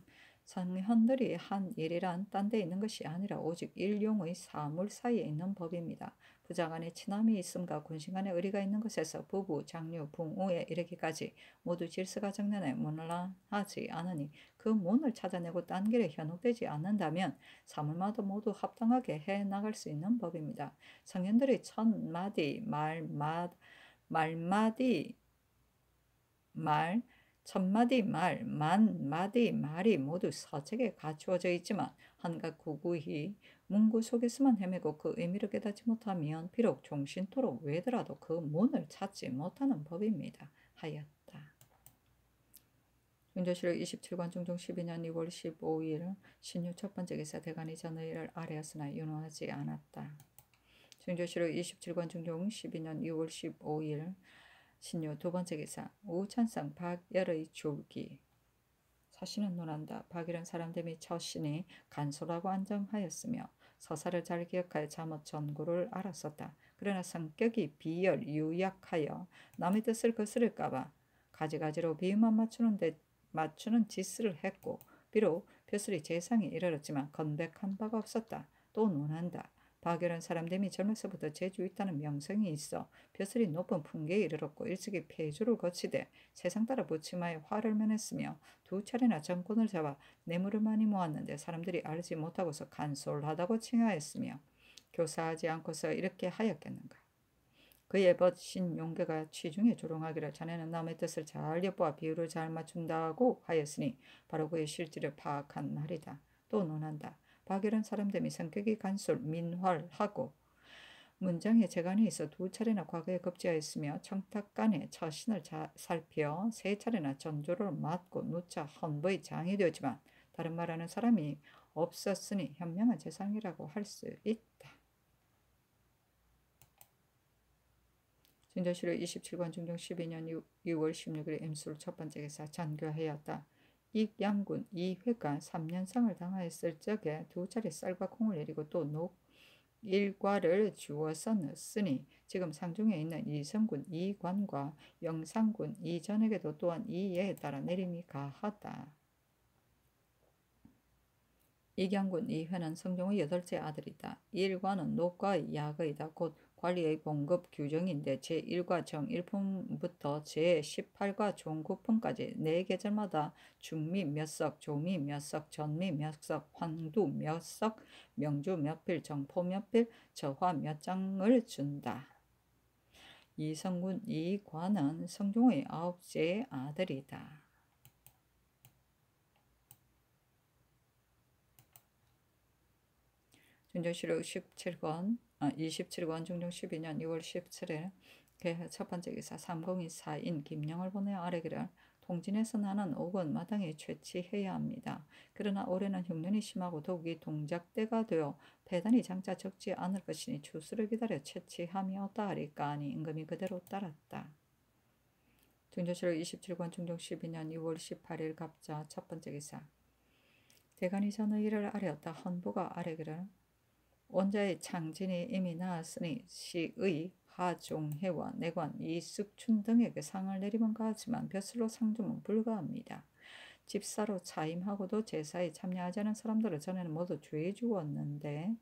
성현들이 한 일이란 딴 데 있는 것이 아니라 오직 일용의 사물 사이에 있는 법입니다. 부자 간의 친함이 있음과 군신 간의 의리가 있는 것에서 부부, 장류, 붕우에 이르기까지 모두 질서가 정난에 모난하지 않으니 그 문을 찾아내고 딴 길에 현혹되지 않는다면 사물마다 모두 합당하게 해나갈 수 있는 법입니다. 성현들이 천마디 말마 말마디 말 천마디 말, 만마디 말이 모두 서책에 갖추어져 있지만 한가 구구히 문구 속에서만 헤매고 그 의미를 깨닫지 못하면 비록 종신토록 외더라도 그 문을 찾지 못하는 법입니다. 하였다. 윤조실록 27권 중종 12년 2월 15일 신유 첫 번째 기사 대간이자 너희를 아뢰었으나 윤호하지 않았다. 중조실록 27권 중종 12년 2월 15일 신유 두 번째 기사 우찬상 박열의 줄기 사신은 논한다. 박일은 사람됨이 처신이 간소라고 안정하였으며 서사를 잘 기억하여 잠옷 전구를 알았었다. 그러나 성격이 비열 유약하여 남의 뜻을 거스를까봐 가지가지로 비유만 맞추는 데 맞추는 짓을 했고 비록 벼슬이 재상에 이르렀지만 건백한 바가 없었다. 또 논한다. 바결은 사람됨이 젊어서부터 재주 있다는 명성이 있어 벼슬이 높은 풍계에 이르렀고 일찍이 폐주를 거치되 세상 따라 부침하에 화를 면했으며 두 차례나 정권을 잡아 뇌물을 많이 모았는데 사람들이 알지 못하고서 간솔하다고 칭하였으며 교사하지 않고서 이렇게 하였겠는가. 그의 벗신 용계가 취중에 조롱하기를 자네는 남의 뜻을 잘 엿보아 비율을 잘 맞춘다고 하였으니 바로 그의 실질을 파악한 말이다. 또 논한다. 박열한 사람됨이 성격이 간솔, 민활하고 문장의 재간이 있어 두 차례나 과거에 급제하였으며 청탁간에 처신을 자, 살펴 세 차례나 전조를 맡고 누차 헌부의 장이 되었지만 다른 말하는 사람이 없었으니 현명한 재상이라고 할 수 있다. 진저시로 27권 중종 12년 6, 월 16일에 임수로 첫 번째 기사 잔교하였다. 익양군 이 회가 3년상을 당하였을 적에 두 차례 쌀과 콩을 내리고 또 녹, 일과를 주워서 넣었으니 지금 상중에 있는 이성군 이관과 영상군 이전에게도 또한 이에 따라 내림이 가하다. 이경군 이회는 성종의 여덟째 아들이다. 일과는 녹과 약의다. 곧 관리의 봉급 규정인데 제1과 정1품부터 제18과 종9품까지 4 계절마다 중미 몇 석, 조미 몇 석, 전미 몇 석, 황두 몇 석, 명주 몇 필, 정포 몇 필, 저화 몇 장을 준다. 이성군 이관은 성종의 아홉째 아들이다. 준조시록 17권 27권 중종 12년 2월 17일 첫 번째 기사 3024인 김영을 보내 아래기를 동진에서 나는 옥은 마당에 채취해야 합니다. 그러나 올해는 흉년이 심하고 더욱이 동작대가 되어 배단이 장차 적지 않을 것이니 추수를 기다려 채취하며 따르까 하니 임금이 그대로 따랐다. 중조실록 27권 중종 12년 2월 18일 갑자 첫 번째 기사 대간이 전의 일을 아뢰었다. 헌부가 아뢰기를 원자의 장진이 이미 나왔으니 시의 하종해와 내관 이숙춘 등에게 상을 내리면가 하지만 벼슬로 상주은 불가합니다. 집사로 차임하고도 제사에 참여하지 않은 사람들을 전에는 모두 죄 주었는데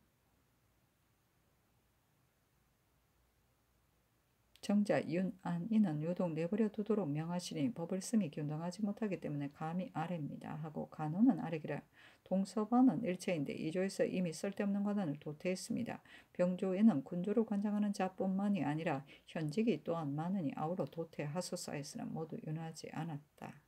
정자 윤안이는 유독 내버려 두도록 명하시니 법을 쓰이 균등하지 못하기 때문에 감히 아래입니다. 하고 간호는 아래기라 동서반은 일체인데 이조에서 이미 쓸데없는 관원을 도태했습니다. 병조에는 군주로 관장하는 자뿐만이 아니라 현직이 또한 많으니 아우러 도태하소사에서는 모두 윤하지 않았다.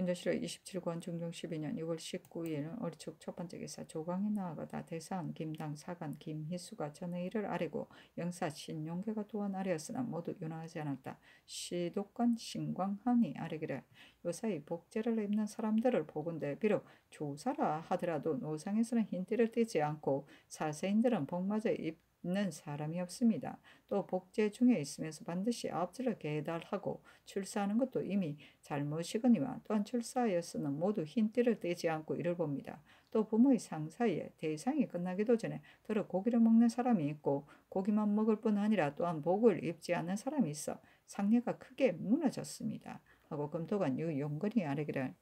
윤도시로 27권 중종 12년 6월 19일 어리축 첫 번째 기사 조광이 나아가다 대사한 김당 사관 김희수가 전의 일을 아래고 영사 신용계가 또한 아래었으나 모두 유난하지 않았다. 시도권 신광한이 아래기를 요사이 복제를 입는 사람들을 보건대 비록 조사라 하더라도 노상에서는 흰띠를 띠지 않고 사세인들은 복마제 입 있는 사람이 없습니다. 또 복제 중에 있으면서 반드시 앞질러 계달하고 출사하는 것도 이미 잘못이거니와 또한 출사하였으나 모두 흰 띠를 떼지 않고 이를 봅니다. 또 부모의 상사에 대상이 끝나기도 전에 더러 고기를 먹는 사람이 있고 고기만 먹을 뿐 아니라 또한 복을 입지 않는 사람이 있어 상례가 크게 무너졌습니다. 하고 금토관 유용건이 아래기를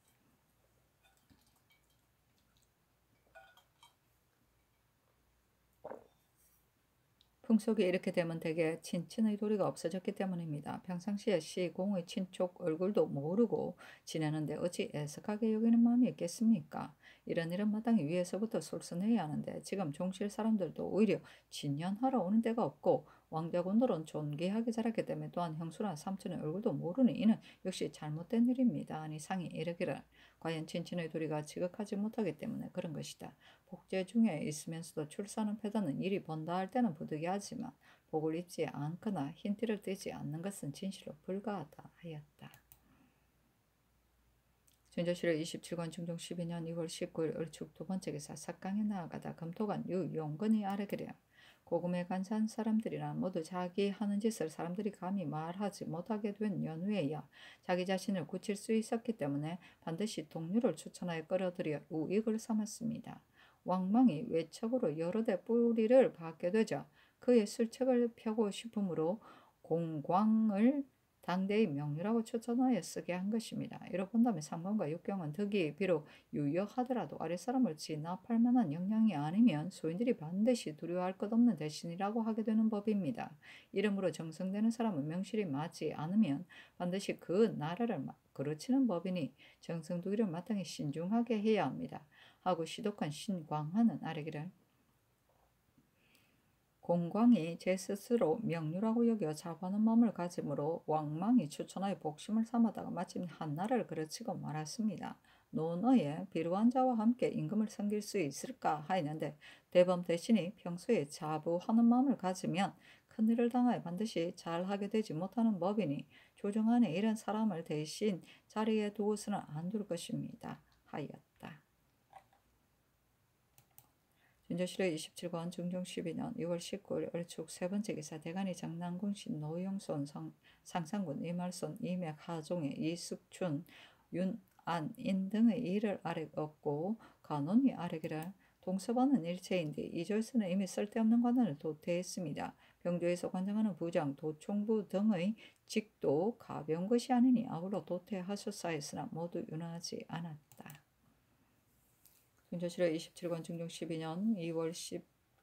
풍속이 이렇게 되면 되게 친친의 도리가 없어졌기 때문입니다. 평상시에 시, 공의 친족 얼굴도 모르고 지내는데 어찌 애석하게 여기는 마음이 있겠습니까? 이런 일은 마땅히 위에서부터 솔선해야 하는데 지금 종실 사람들도 오히려 진연하러 오는 데가 없고 왕자군들은 존귀하게 자랐기 때문에 또한 형수나 삼촌의 얼굴도 모르니 이는 역시 잘못된 일입니다. 아니 상이 이르기를 과연 친친의 도리가 지극하지 못하기 때문에 그런 것이다. 복제 중에 있으면서도 출산은 패다는 일이 본다할 때는 부득이하지만 복을 입지 않거나 흰티를 떼지 않는 것은 진실로 불가하다 하였다. 전조실의 27권 중종 12년 2월 19일 을축 두 번째 기사 삭강에 나아가다 검토관 유용근이 아뢰기를 고금에 간찬 사람들이란 모두 자기 하는 짓을 사람들이 감히 말하지 못하게 된 연후에야 자기 자신을 굳힐 수 있었기 때문에 반드시 동료를 추천하여 끌어들여 우익을 삼았습니다. 왕망이 외척으로 여러 대 뿌리를 받게 되자 그의 술책을 펴고 싶으로 공광을 당대의 명료라고 추천하여 쓰게 한 것입니다. 이로 본다면 상관과 육경은 덕이 비록 유효하더라도 아랫사람을 진압할 만한 역량이 아니면 소인들이 반드시 두려워할 것 없는 대신이라고 하게 되는 법입니다. 이러므로 정성되는 사람은 명실이 맞지 않으면 반드시 그 나라를 그르치는 법이니 정성두기를 마땅히 신중하게 해야 합니다. 하고 시독한 신광하는 아래기를 공광이 제 스스로 명류라고 여겨 자부하는 마음을 가짐으로 왕망이 추천하여 복심을 삼아다가 마침 한나라를 그르치고 말았습니다. 논어에 비루한 자와 함께 임금을 섬길 수 있을까 하였는데 대범 대신이 평소에 자부하는 마음을 가지면 큰일을 당하여 반드시 잘하게 되지 못하는 법이니 조정 안에 이런 사람을 대신 자리에 두고서는 안 둘 것입니다. 하였다. 전조실의 27권 중종 12년 2월 19일 을축 세 번째 기사 대간이 장난궁신 노영손 상, 상상군 이말손 이맥 하종의 이숙춘 윤안인 등의 일을 아래 얻고 관원이 아래기를 동서반은 일체인데 이절수는 이미 쓸데없는 관원을 도태했습니다. 병조에서 관장하는 부장, 도총부 등의 직도 가벼운 것이 아니니 아울러 도태하셨사였으나 모두 윤하지 않았다. 중조시화 27권 중종 12년 2월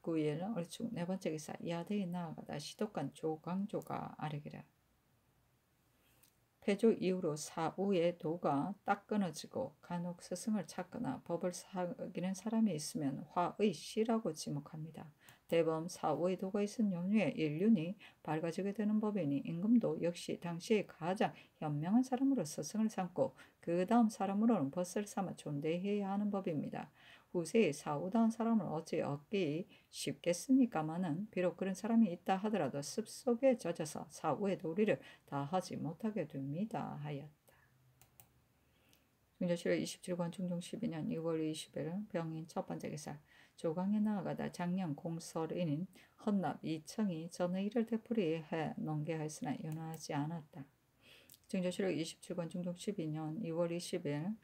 19일 얼충 네 번째 기사 야대에 나아가다 시독관 조광조가 아래기라. 태조 이후로 사후의 도가 딱 끊어지고 간혹 스승을 찾거나 법을 사귀는 사람이 있으면 화의 시라고 지목합니다. 대범 사후의 도가 있은 연유에 인륜이 밝아지게 되는 법이니 임금도 역시 당시 가장 현명한 사람으로 스승을 삼고 그 다음 사람으로는 벗을 삼아 존대해야 하는 법입니다. 후세의 사후다운 사람을 어찌 얻기 쉽겠습니까마는 비록 그런 사람이 있다 하더라도 습속에 젖어서 사후의 도리를 다 하지 못하게 됩니다. 하였다. 중자실의 27권 중종 12년 2월 20일 병인 첫 번째 기사 조강에 나아가다 작년 공설인 헌납 이청이 전에이를 되풀이해 농계하였으나 연화하지 않았다. 증조실록 27권 중종 12년 2월 20일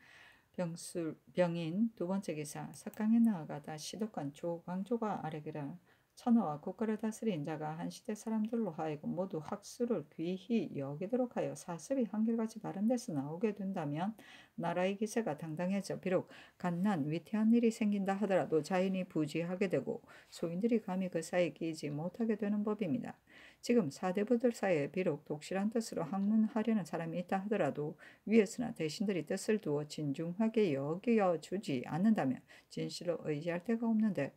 병술, 병인 두 번째 기사 사강에 나아가다 시도관 조광조가 아래기라 천하와 국가를 다스린 자가 한 시대 사람들로 하여금 모두 학술을 귀히 여기도록 하여 사슬이 한결같이 바른 데서 나오게 된다면 나라의 기세가 당당해져 비록 갓난 위태한 일이 생긴다 하더라도 자연이 부지하게 되고 소인들이 감히 그 사이에 끼지 못하게 되는 법입니다. 지금 사대부들 사이에 비록 독실한 뜻으로 학문하려는 사람이 있다 하더라도 위에서나 대신들이 뜻을 두어 진중하게 여겨 주지 않는다면 진실로 의지할 데가 없는데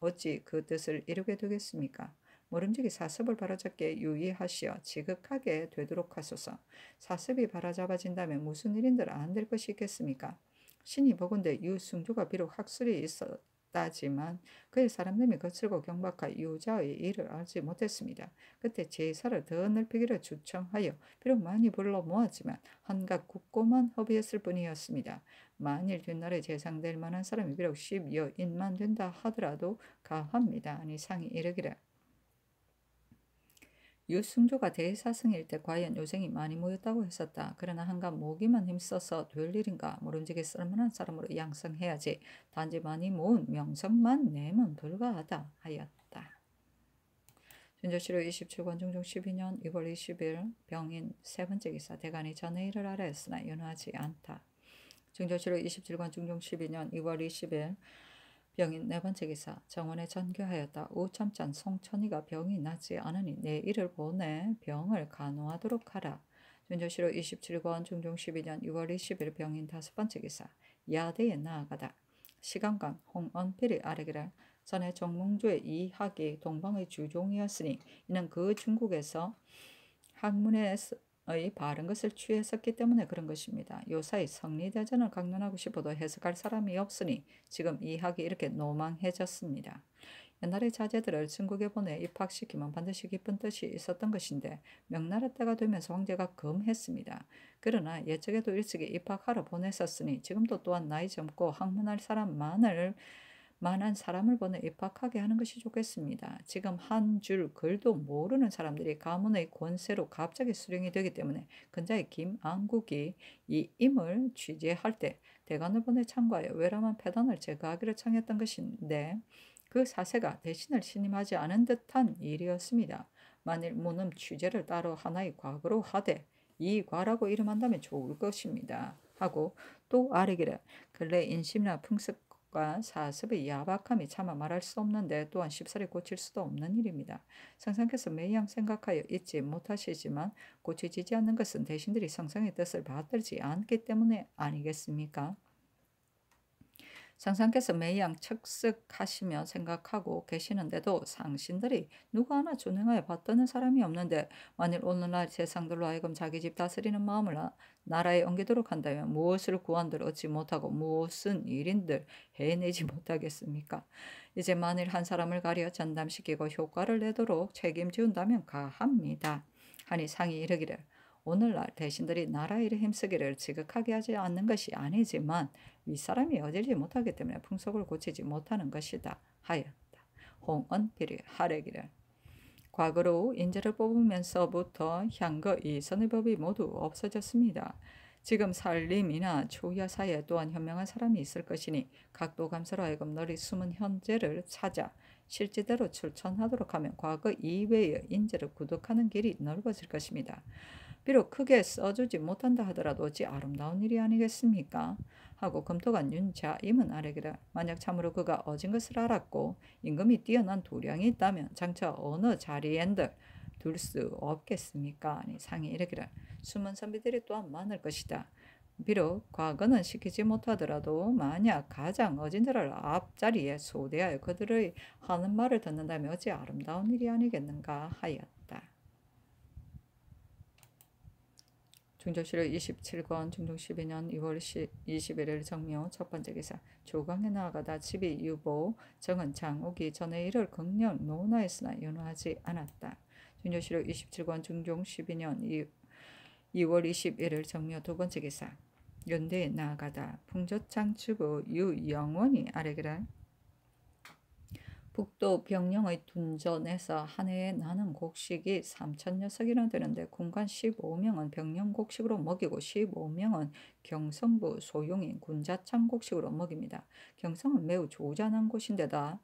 어찌 그 뜻을 이루게 되겠습니까? 모름지기 사습을 바로잡게 유의하시어 지극하게 되도록 하소서. 사습이 바로잡아진다면 무슨 일인들 안 될 것이 있겠습니까? 신이 보건대 유승조가 비록 학술이 있었다지만 그의 사람됨이 거칠고 경박한 유자의 일을 알지 못했습니다. 그때 제사를 더 넓히기를 주청하여 비록 많이 불러 모았지만 한각 굳고만 허비했을 뿐이었습니다. 만일 뒷날에 재상될 만한 사람이 비록 십여인만 된다 하더라도 가합니다. 아니 상이 이르기라 유승조가 대사승일 때 과연 요생이 많이 모였다고 했었다. 그러나 한가 모기만 힘써서 될 일인가 모름지게 쓸만한 사람으로 양성해야지 단지 많이 모은 명성만 내면 불가하다 하였다. 전조시로 27권 중종 12년 2월 20일 병인 세 번째 기사 대간이 전의 일을 알아했으나 연하지 않다. 중조실록 27권 중종 12년 2월 20일 병인 네 번째 기사 정원에 전교하였다. 우첨찬 송천이가 병이 나지 않으니 내 일을 보내 병을 간호하도록 하라. 중조실록 27권 중종 12년 2월 20일 병인 다섯 번째 기사 야대에 나아가다. 시간간 홍언필이 아래기를 전에 정몽주의 이학이 동방의 주종이었으니 이는 그 중국에서 학문에 서의 바른 것을 취했었기 때문에 그런 것입니다. 요사이 성리대전을 강론하고 싶어도 해석할 사람이 없으니 지금 이 학이 이렇게 노망해졌습니다. 옛날의 자제들을 중국에 보내 입학시키면 반드시 기쁜 뜻이 있었던 것인데 명나라 때가 되면서 황제가 금했습니다. 그러나 예적에도 일찍이 입학하러 보냈었으니 지금도 또한 나이 젊고 학문할 사람만을 만한 사람을 보내 입학하게 하는 것이 좋겠습니다. 지금 한 줄 글도 모르는 사람들이 가문의 권세로 갑자기 수령이 되기 때문에 근자의 김안국이 이 임을 취재할 때대관을 보내 참가하여 외람한 패단을 제거하기를 청했던 것인데 그 사세가 대신을 신임하지 않은 듯한 일이었습니다. 만일 무는 취재를 따로 하나의 과거로 하되 이 과라고 이름한다면 좋을 것입니다. 하고 또 아래기를 근래 인심이나 풍습 과 사습의 야박함이 차마 말할 수 없는데 또한 쉽사리 고칠 수도 없는 일입니다. 성상께서 매양 생각하여 잊지 못하시지만 고쳐지지 않는 것은 대신들이 성상의 뜻을 받들지 않기 때문에 아니겠습니까? 상상께서 매양 착석하시며 생각하고 계시는데도 상신들이 누구 하나 준행하여 받드는 사람이 없는데 만일 오늘날 세상들로 하여금 자기 집 다스리는 마음을 나라에 옮기도록 한다면 무엇을 구한들 얻지 못하고 무슨 일인들 해내지 못하겠습니까? 이제 만일 한 사람을 가려 전담시키고 효과를 내도록 책임지운다면 가합니다. 하니 상이 이르기를 오늘날 대신들이 나라 일의 힘쓰기를 지극하게 하지 않는 것이 아니지만 윗사람이 여질지 못하기 때문에 풍속을 고치지 못하는 것이다 하였다. 홍언필이 하래기를 과거로 인재를 뽑으면서부터 향거 이 선의법이 모두 없어졌습니다. 지금 살림이나 초야 사이에 또한 현명한 사람이 있을 것이니 각도 감사로 하여금 너리 숨은 현재를 찾아 실제대로 출천하도록 하면 과거 이외의 인재를 구독하는 길이 넓어질 것입니다. 비록 크게 써주지 못한다 하더라도 어찌 아름다운 일이 아니겠습니까? 하고 검토관 윤차 임은 아래기라 만약 참으로 그가 어진 것을 알았고 임금이 뛰어난 도량이 있다면 장차 어느 자리엔들 둘 수 없겠습니까? 아니 상이 이르기라 숨은 선비들이 또한 많을 것이다. 비록 과거는 시키지 못하더라도 만약 가장 어진 자를 앞자리에 소대하여 그들의 하는 말을 듣는다면 어찌 아름다운 일이 아니겠는가 하였다. 중조실록 27권 중종 12년 2월 21일 정묘 첫 번째 기사 조광래 나아가다 집이 유보 정은창 오기 전에 이를 극령 노나했으나 연호하지 않았다. 중조실록 27권 중종 12년 2, 2월 21일 정묘 두 번째 기사 연대에 나아가다 풍조창 추부 유영원이 아래기라 북도 병영의 둔전에서 한 해에 나는 곡식이 3천 녀석이나 되는데 군관 15명은 병영 곡식으로 먹이고 15명은 경성부 소용인 군자창 곡식으로 먹입니다. 경성은 매우 조잔한 곳인데다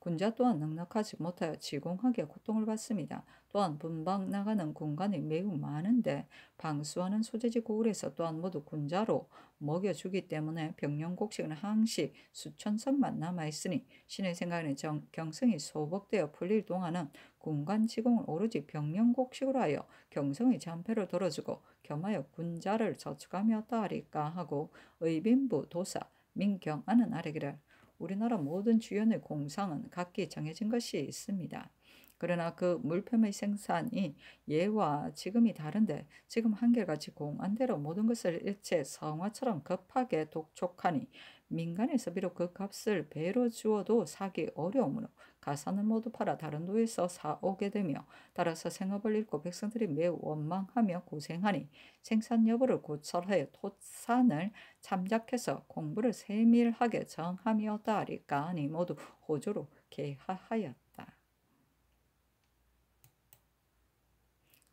군자 또한 낙낙하지 못하여 지공하게 고통을 받습니다. 또한 분방 나가는 공간이 매우 많은데 방수하는 소재지 고울에서 또한 모두 군자로 먹여주기 때문에 병영 곡식은 항시 수천 석만 남아있으니 신의 생각에는 정, 경성이 소복되어 풀릴 동안은 공간 지공을 오로지 병영 곡식으로 하여 경성의 잔패를 덜어주고 겸하여 군자를 저축하며 따리까 하고 의빈부 도사 민경하는 아래기를 우리나라 모든 주연의 공상은 각기 정해진 것이 있습니다. 그러나 그 물품의 생산이 예와 지금이 다른데 지금 한결같이 공안대로 모든 것을 일체 성화처럼 급하게 독촉하니 민간에서 비록 그 값을 배로 주어도 사기 어려우므로 가산을 모두 팔아 다른 도에서 사오게 되며 따라서 생업을 잃고 백성들이 매우 원망하며 고생하니 생산 여부를 고찰하여 토산을 참작해서 공부를 세밀하게 정함이었다 하리까 하니 모두 호조로 개하하였다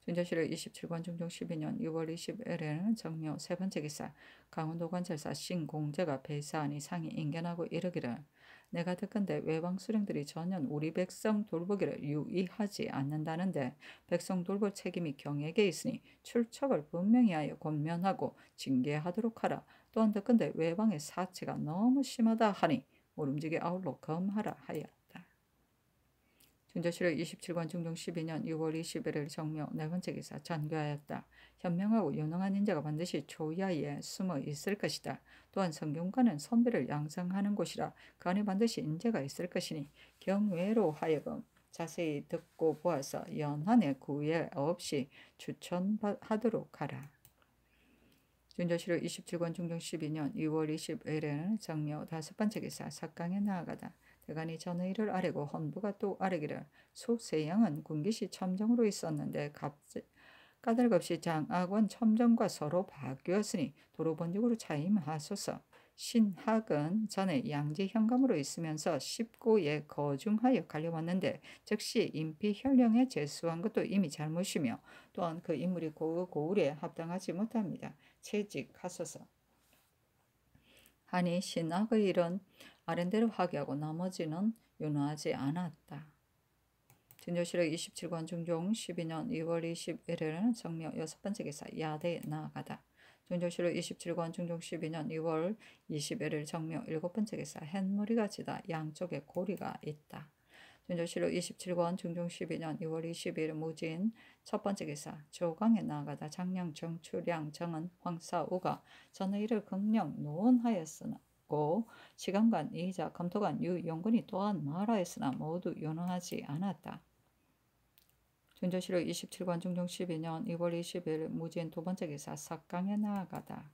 전자실의 2 7관 중종 12년 6월 20일에는 정묘 세 번째 기사 강원도관 찰사 신공제가 배사하니 상이 인견하고 이르기를 내가 듣건대 외방 수령들이 전혀 우리 백성 돌보기를 유의하지 않는다는데 백성 돌볼 책임이 경에게 있으니 출척을 분명히 하여 권면하고 징계하도록 하라. 또한 듣건대 외방의 사치가 너무 심하다 하니 오름지게 아울러 검하라 하여 준자실록 27권 중종 12년 6월 21일 정묘 네 번째 기사 전교하였다. 현명하고 유능한 인자가 반드시 조야에 숨어 있을 것이다. 또한 성경과는 선비를 양성하는 곳이라 그 안에 반드시 인재가 있을 것이니 경외로 하여금 자세히 듣고 보아서 연한의 구애 없이 추천하도록 하라. 준조실록 27권 중종 12년 6월2 1일에는 정묘 다섯 번째 기사 석강에 나아가다. 그간이전의 일을 아뢰고 헌부가 또 아뢰기를 소세 양은 군기시 첨정으로 있었는데 갑자 까닭없이 장악원 첨정과 서로 바뀌었으니 도로번족으로 차임하소서. 신학은 전에 양지 현감으로 있으면서 십고에 거중하여 갈려왔는데 즉시 임피현령에 제수한 것도 이미 잘못이며 또한 그 인물이 고의 고울에 합당하지 못합니다. 채직하소서. 아니 신학의 이런 아랫대로 하기하고 나머지는 윤호하지 않았다. 진조실록 27권 중종 12년 2월 21일에는 정묘 여섯 번째 기사 야대에 나아가다. 중조실록 27권 중종 12년 2월 21일 정묘 일곱 번째 기사 햇머리가 지다 양쪽에 고리가 있다. 전조실록 27권 중종 12년 2월 20일 무진 첫 번째 기사 조강에 나아가다 장량 정추량 정은 황사우가 전의를 극령 노원하였으나 없고 시감관 이자 검토관 유영근이 또한 마하라에으나 모두 연호하지 않았다. 전조실록 27권 중종 12년 2월 20일 무진 두 번째 기사 삭강에 나아가다.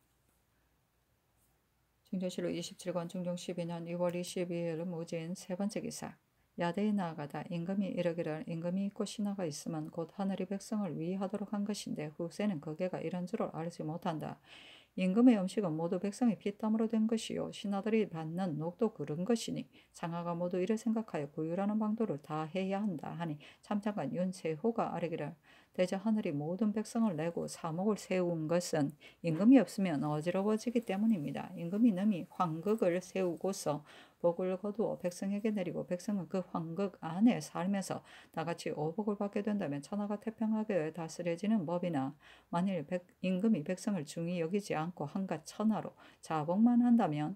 중조실록 27권 중종 12년 2월 22일 무진 세 번째 기사 야대에 나아가다 임금이 이러기를 임금이 있고 신하가 있으면 곧 하늘이 백성을 위하도록 한 것인데 후세는 그게가 이런 줄을 알지 못한다. 임금의 음식은 모두 백성의 피땀으로 된 것이요 신하들이 받는 녹도 그런 것이니 상하가 모두 이를 생각하여 구유라는 방도를 다 해야 한다 하니 참장관 윤세호가 아래기를 대저 하늘이 모든 백성을 내고 사목을 세운 것은 임금이 없으면 어지러워지기 때문입니다. 임금이 너이 황극을 세우고서 복을 거두어 백성에게 내리고 백성은 그 황극 안에 살면서 다같이 오복을 받게 된다면 천하가 태평하게 다스려지는 법이나 만일 백, 임금이 백성을 중히 여기지 않고 한가 천하로 자복만 한다면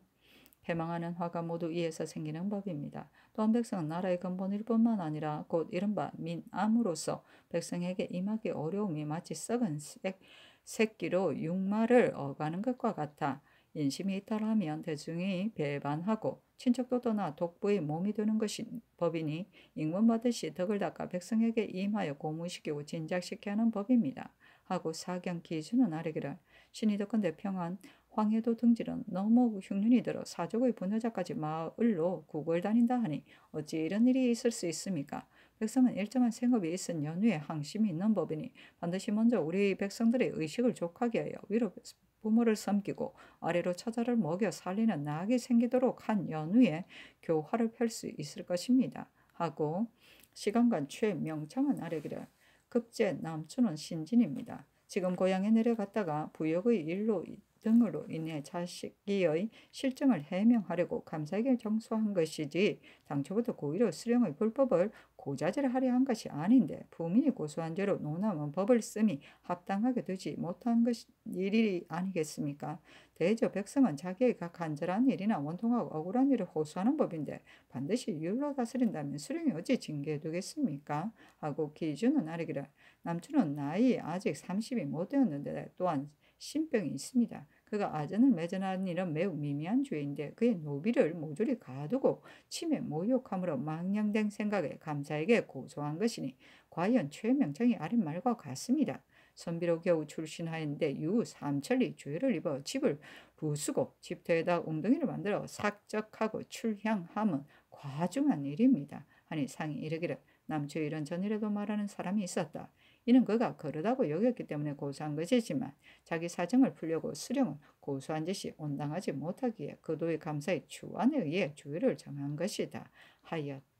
해망하는 화가 모두 이에서 생기는 법입니다. 또한 백성은 나라의 근본일 뿐만 아니라 곧 이른바 민암으로서 백성에게 임하기 어려움이 마치 썩은 색, 새끼로 육마를 어가는 것과 같아 인심이 있다라면 대중이 배반하고 친척도 떠나 독부의 몸이 되는 것이 법이니 임문받듯이 덕을 닦아 백성에게 임하여 고무시키고 진작시켜 하는 법입니다. 하고 사경 기준은 아래기를 신이 덕건대 평안 황해도 등지는 너무 흉년이 들어 사족의 분여자까지 마을로 구걸 다닌다 하니 어찌 이런 일이 있을 수 있습니까? 백성은 일정한 생업이 있은 연후에 항심이 있는 법이니 반드시 먼저 우리 백성들의 의식을 족하게 하여 위로 부모를 섬기고 아래로 처자를 먹여 살리는 낙이 생기도록 한 연후에 교화를 펼 수 있을 것입니다. 하고 시간간 최명창은 아래기를 급제 남추는 신진입니다. 지금 고향에 내려갔다가 부역의 일로 등으로 인해 자식이의 실정을 해명하려고 감사에게 정수한 것이지 당초부터 고의로 수령의 불법을 고자질 하려 한 것이 아닌데 부민이 고소한 죄로 논하면 법을 쓰니 합당하게 되지 못한 것이 일이 아니겠습니까? 대저 백성은 자기의 각 간절한 일이나 원통하고 억울한 일을 호소하는 법인데 반드시 율로 다스린다면 수령이 어찌 징계해 두겠습니까? 하고 기준은 아르기라 남주는 나이 아직 30이 못 되었는데 또한 신병이 있습니다. 그가 아전을 맺어난 일은 매우 미미한 죄인데 그의 노비를 모조리 가두고 침에 모욕함으로 망령된 생각에 감사에게 고소한 것이니 과연 최명창이 아랫 말과 같습니다. 선비로 겨우 출신하였는데 유 삼천리 죄를 입어 집을 부수고 집터에다 웅덩이를 만들어 삭적하고 출향함은 과중한 일입니다. 하니 상이 이르기를 남주의 이런 전이라도 말하는 사람이 있었다. 이는 그가 거르다고 여겼기 때문에 고소한 것이지만 자기 사정을 풀려고 수령은 고소한 짓이 온당하지 못하기에 그도의 감사의 주안에 의해 주의를 정한 것이다. 하였